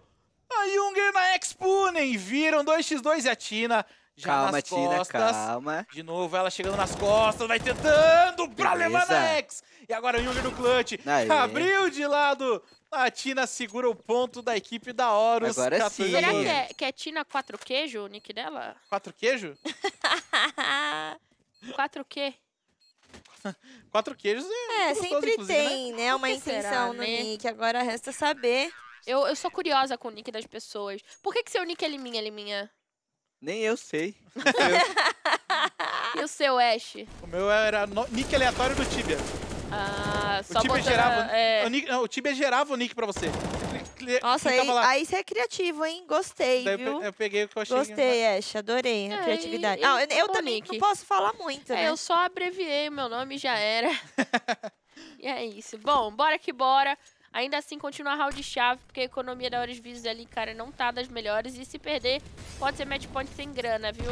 Speaker 1: A Junger na Expunen. Viram 2x2 e a Tina... Já calma, Tina, calma. De novo, ela chegando nas costas, vai tentando
Speaker 2: pra Beleza. levar na X. E
Speaker 1: agora o Jung no clutch. Aí. Abriu de lado. A Tina segura o ponto da equipe da Horus. Agora 14. sim. Será que é,
Speaker 2: que é Tina 4 queijo, o nick dela?
Speaker 1: 4 queijo? 4 quê? Quatro queijos
Speaker 2: é. É, gostoso, sempre né? tem, né? né? Uma intenção será, no né? nick. Agora resta saber. Eu, eu sou curiosa com o nick das pessoas. Por que, que seu nick é Liminha, Liminha?
Speaker 1: Nem eu sei.
Speaker 2: e o seu Ash?
Speaker 1: O meu era no... nick aleatório do Tibia.
Speaker 2: Ah, o só Tibia botando, gerava, é... o,
Speaker 1: Nick, não, o Tibia gerava o nick pra você.
Speaker 4: Nossa, aí, aí, você é criativo, hein? Gostei, Daí viu? Eu peguei o que eu achei. Gostei, Ash, adorei a é, criatividade. E, ah, eu,
Speaker 2: eu também não posso falar muito, é, né? Eu só abreviei, meu nome já era. e é isso. Bom, bora que bora. Ainda assim, continua round chave, porque a economia da horas Visos ali, cara, não tá das melhores. E se perder, pode ser match point sem grana, viu?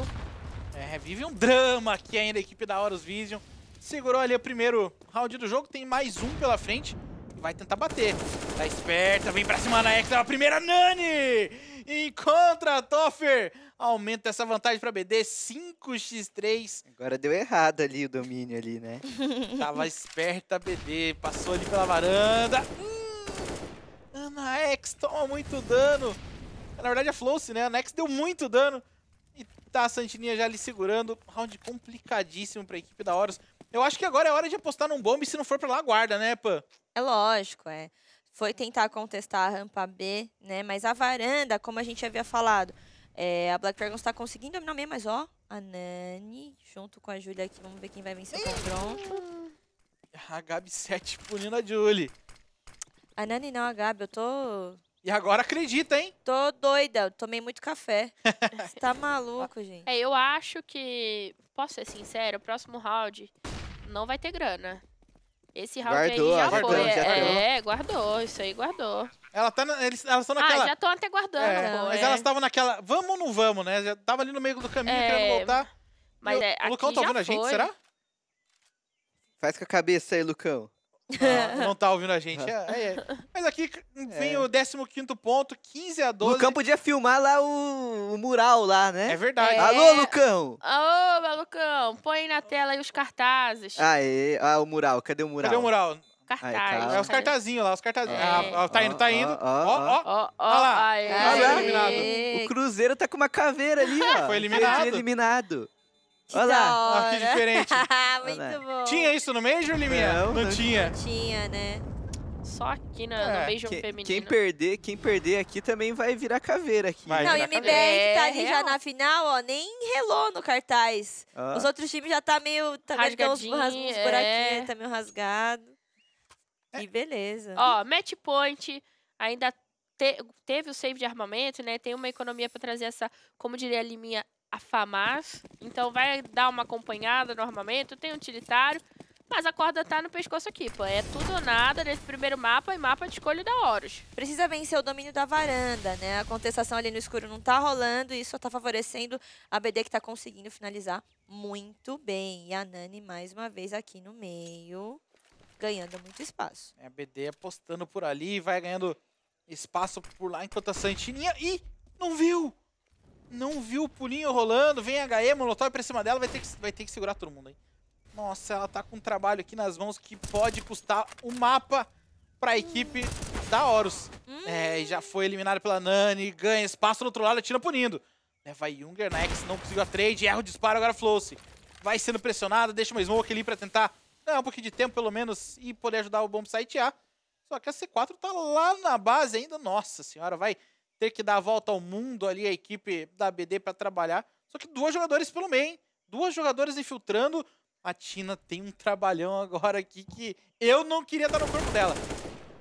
Speaker 1: É, vive um drama aqui ainda a equipe da Horus Vision. Segurou ali o primeiro round do jogo. Tem mais um pela frente. Vai tentar bater. Tá esperta, vem pra cima na X. A primeira Nani! Encontra a Toffer. Aumenta essa vantagem pra BD. 5x3.
Speaker 3: Agora deu errado ali o domínio ali, né?
Speaker 1: Tava esperta a BD. Passou ali pela varanda. Hum, Ana X toma muito dano. Na verdade é Flowse, né? A Nex deu muito dano. E tá a Santininha já ali segurando. Round complicadíssimo pra equipe da Horus. Eu acho que agora é hora de apostar num bombe se não for para lá, guarda, né, Pan?
Speaker 4: É lógico, é. Foi tentar contestar a rampa B, né? Mas a varanda, como a gente havia falado, é, a Black Dragon está conseguindo dominar mesmo, mas ó, a Nani junto com a Julia aqui. Vamos ver quem vai vencer o confronto.
Speaker 1: A Gabi 7 punindo a Julie.
Speaker 4: A Nani não, a Gabi, eu tô. E agora acredita, hein? Tô doida, tomei muito café. Você tá
Speaker 2: maluco, gente. É, eu acho que, posso ser sincero, o próximo round não vai ter grana. Esse round guardou, aí já guardou, foi. Já é, é, guardou, isso aí guardou. Ela tá na, eles, elas estão naquela. Ah, já estão até guardando. É, pô, mas é. elas
Speaker 1: estavam naquela. Vamos ou não vamos, né? Já tava ali no meio do caminho é, querendo voltar.
Speaker 2: Mas e, o é, Lucão tá ouvindo a gente, será?
Speaker 3: Faz com a cabeça aí, Lucão. Não, não tá ouvindo a gente. É,
Speaker 1: é. é. Mas aqui vem é. o 15 ponto, 15 a 12. Lucão podia
Speaker 3: filmar lá o, o mural lá, né? É verdade. É. Alô, Lucão!
Speaker 2: Alô, Lucão, põe na tela aí os cartazes.
Speaker 3: Aê, ah, o mural, cadê o mural? Cadê o mural? Cartaz. Aí, É os cartazinhos lá, os cartazinhos. É. Ah, tá indo, tá indo. Ó, ó, ó. Olha lá. Aê. Aê. O Cruzeiro tá com uma caveira ali, ó. Foi tá eliminado. Foi eliminado. Que
Speaker 1: Olá! Ah, que diferente. Muito Olá. bom. Tinha isso
Speaker 3: no Major,
Speaker 4: Liminha?
Speaker 1: Não, não, não tinha.
Speaker 4: Não tinha, né? Só aqui é, no Major que, feminino. Quem
Speaker 3: perder, quem perder aqui também vai virar caveira aqui. Vai não, o MBR que
Speaker 4: tá é, ali é, já real. na final, ó, nem relou no cartaz. Ah. Os outros times já tá meio... Tá Rasgadinho, uns, uns é.
Speaker 2: tá meio rasgado. É. E beleza. Ó, match point ainda te, teve o save de armamento, né? Tem uma economia para trazer essa, como diria a Liminha, a famas Então vai dar uma acompanhada no armamento, tem utilitário. Mas a corda tá no pescoço aqui, pô. É tudo ou nada nesse primeiro mapa e mapa de escolha da Horus.
Speaker 4: Precisa vencer o domínio da varanda, né? A contestação ali no escuro não tá rolando e isso tá favorecendo a BD que tá conseguindo finalizar muito bem. E a Nani mais uma vez aqui no meio, ganhando muito espaço.
Speaker 1: É, a BD apostando por ali, vai ganhando espaço por lá enquanto a Santininha...
Speaker 4: Ih, não viu! Não viu o
Speaker 1: pulinho rolando. Vem HE, Molotov pra cima dela. Vai ter que, vai ter que segurar todo mundo aí. Nossa, ela tá com um trabalho aqui nas mãos que pode custar o mapa pra equipe da Horus. Hum. É, já foi eliminado pela Nani, ganha espaço no outro lado, atira punindo. Leva né, é, Junger na X, não conseguiu a trade, erra o disparo, agora Flowse. Vai sendo pressionada, deixa uma smoke ali pra tentar ganhar um pouquinho de tempo, pelo menos, e poder ajudar o bomb a Só que a C4 tá lá na base ainda, nossa senhora, vai ter que dar a volta ao mundo ali, a equipe da BD para trabalhar. Só que duas jogadores pelo meio, duas jogadores infiltrando. A Tina tem um trabalhão agora aqui que eu não queria estar no corpo dela.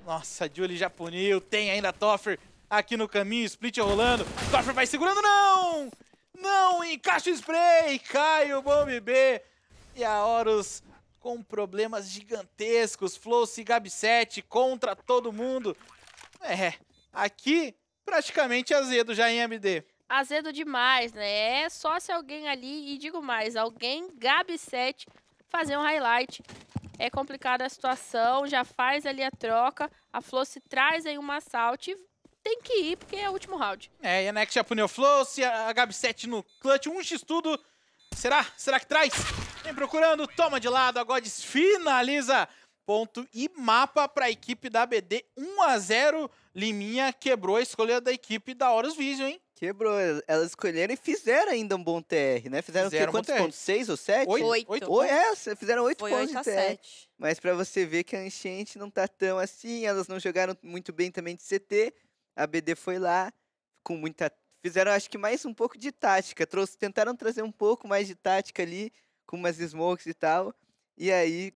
Speaker 1: Nossa, a Julie já puniu, tem ainda a Toffer aqui no caminho, split rolando. Toffer vai segurando, não! Não, encaixa o spray, cai o Bomb B. E a Horus com problemas gigantescos, Flow e Gabi 7 contra todo mundo. É, aqui praticamente azedo já em AMD.
Speaker 2: Azedo demais, né? É só se alguém ali, e digo mais, alguém Gabi 7 fazer um highlight. É complicada a situação, já faz ali a troca, a Flo se traz aí um assalto e tem que ir, porque é o último round.
Speaker 1: É, e a Nex já puneu Flo, se a Gabi 7 no clutch, 1x tudo. Será? Será que traz? Vem procurando, toma de lado, a Godz finaliza ponto e mapa para a equipe da BD. 1 a 0
Speaker 3: Liminha quebrou a escolha da equipe da Horus Vision, hein? Quebrou. Elas escolheram e fizeram ainda um bom TR, né? Fizeram, fizeram quantos um pontos? 6 ou 7? 8. oito 8. é, fizeram 8 Foi pontos 8 a de TR. 7. Mas para você ver que a Enchente não tá tão assim, elas não jogaram muito bem também de CT. A BD foi lá com muita fizeram acho que mais um pouco de tática, trouxe, tentaram trazer um pouco mais de tática ali com umas smokes e tal. E aí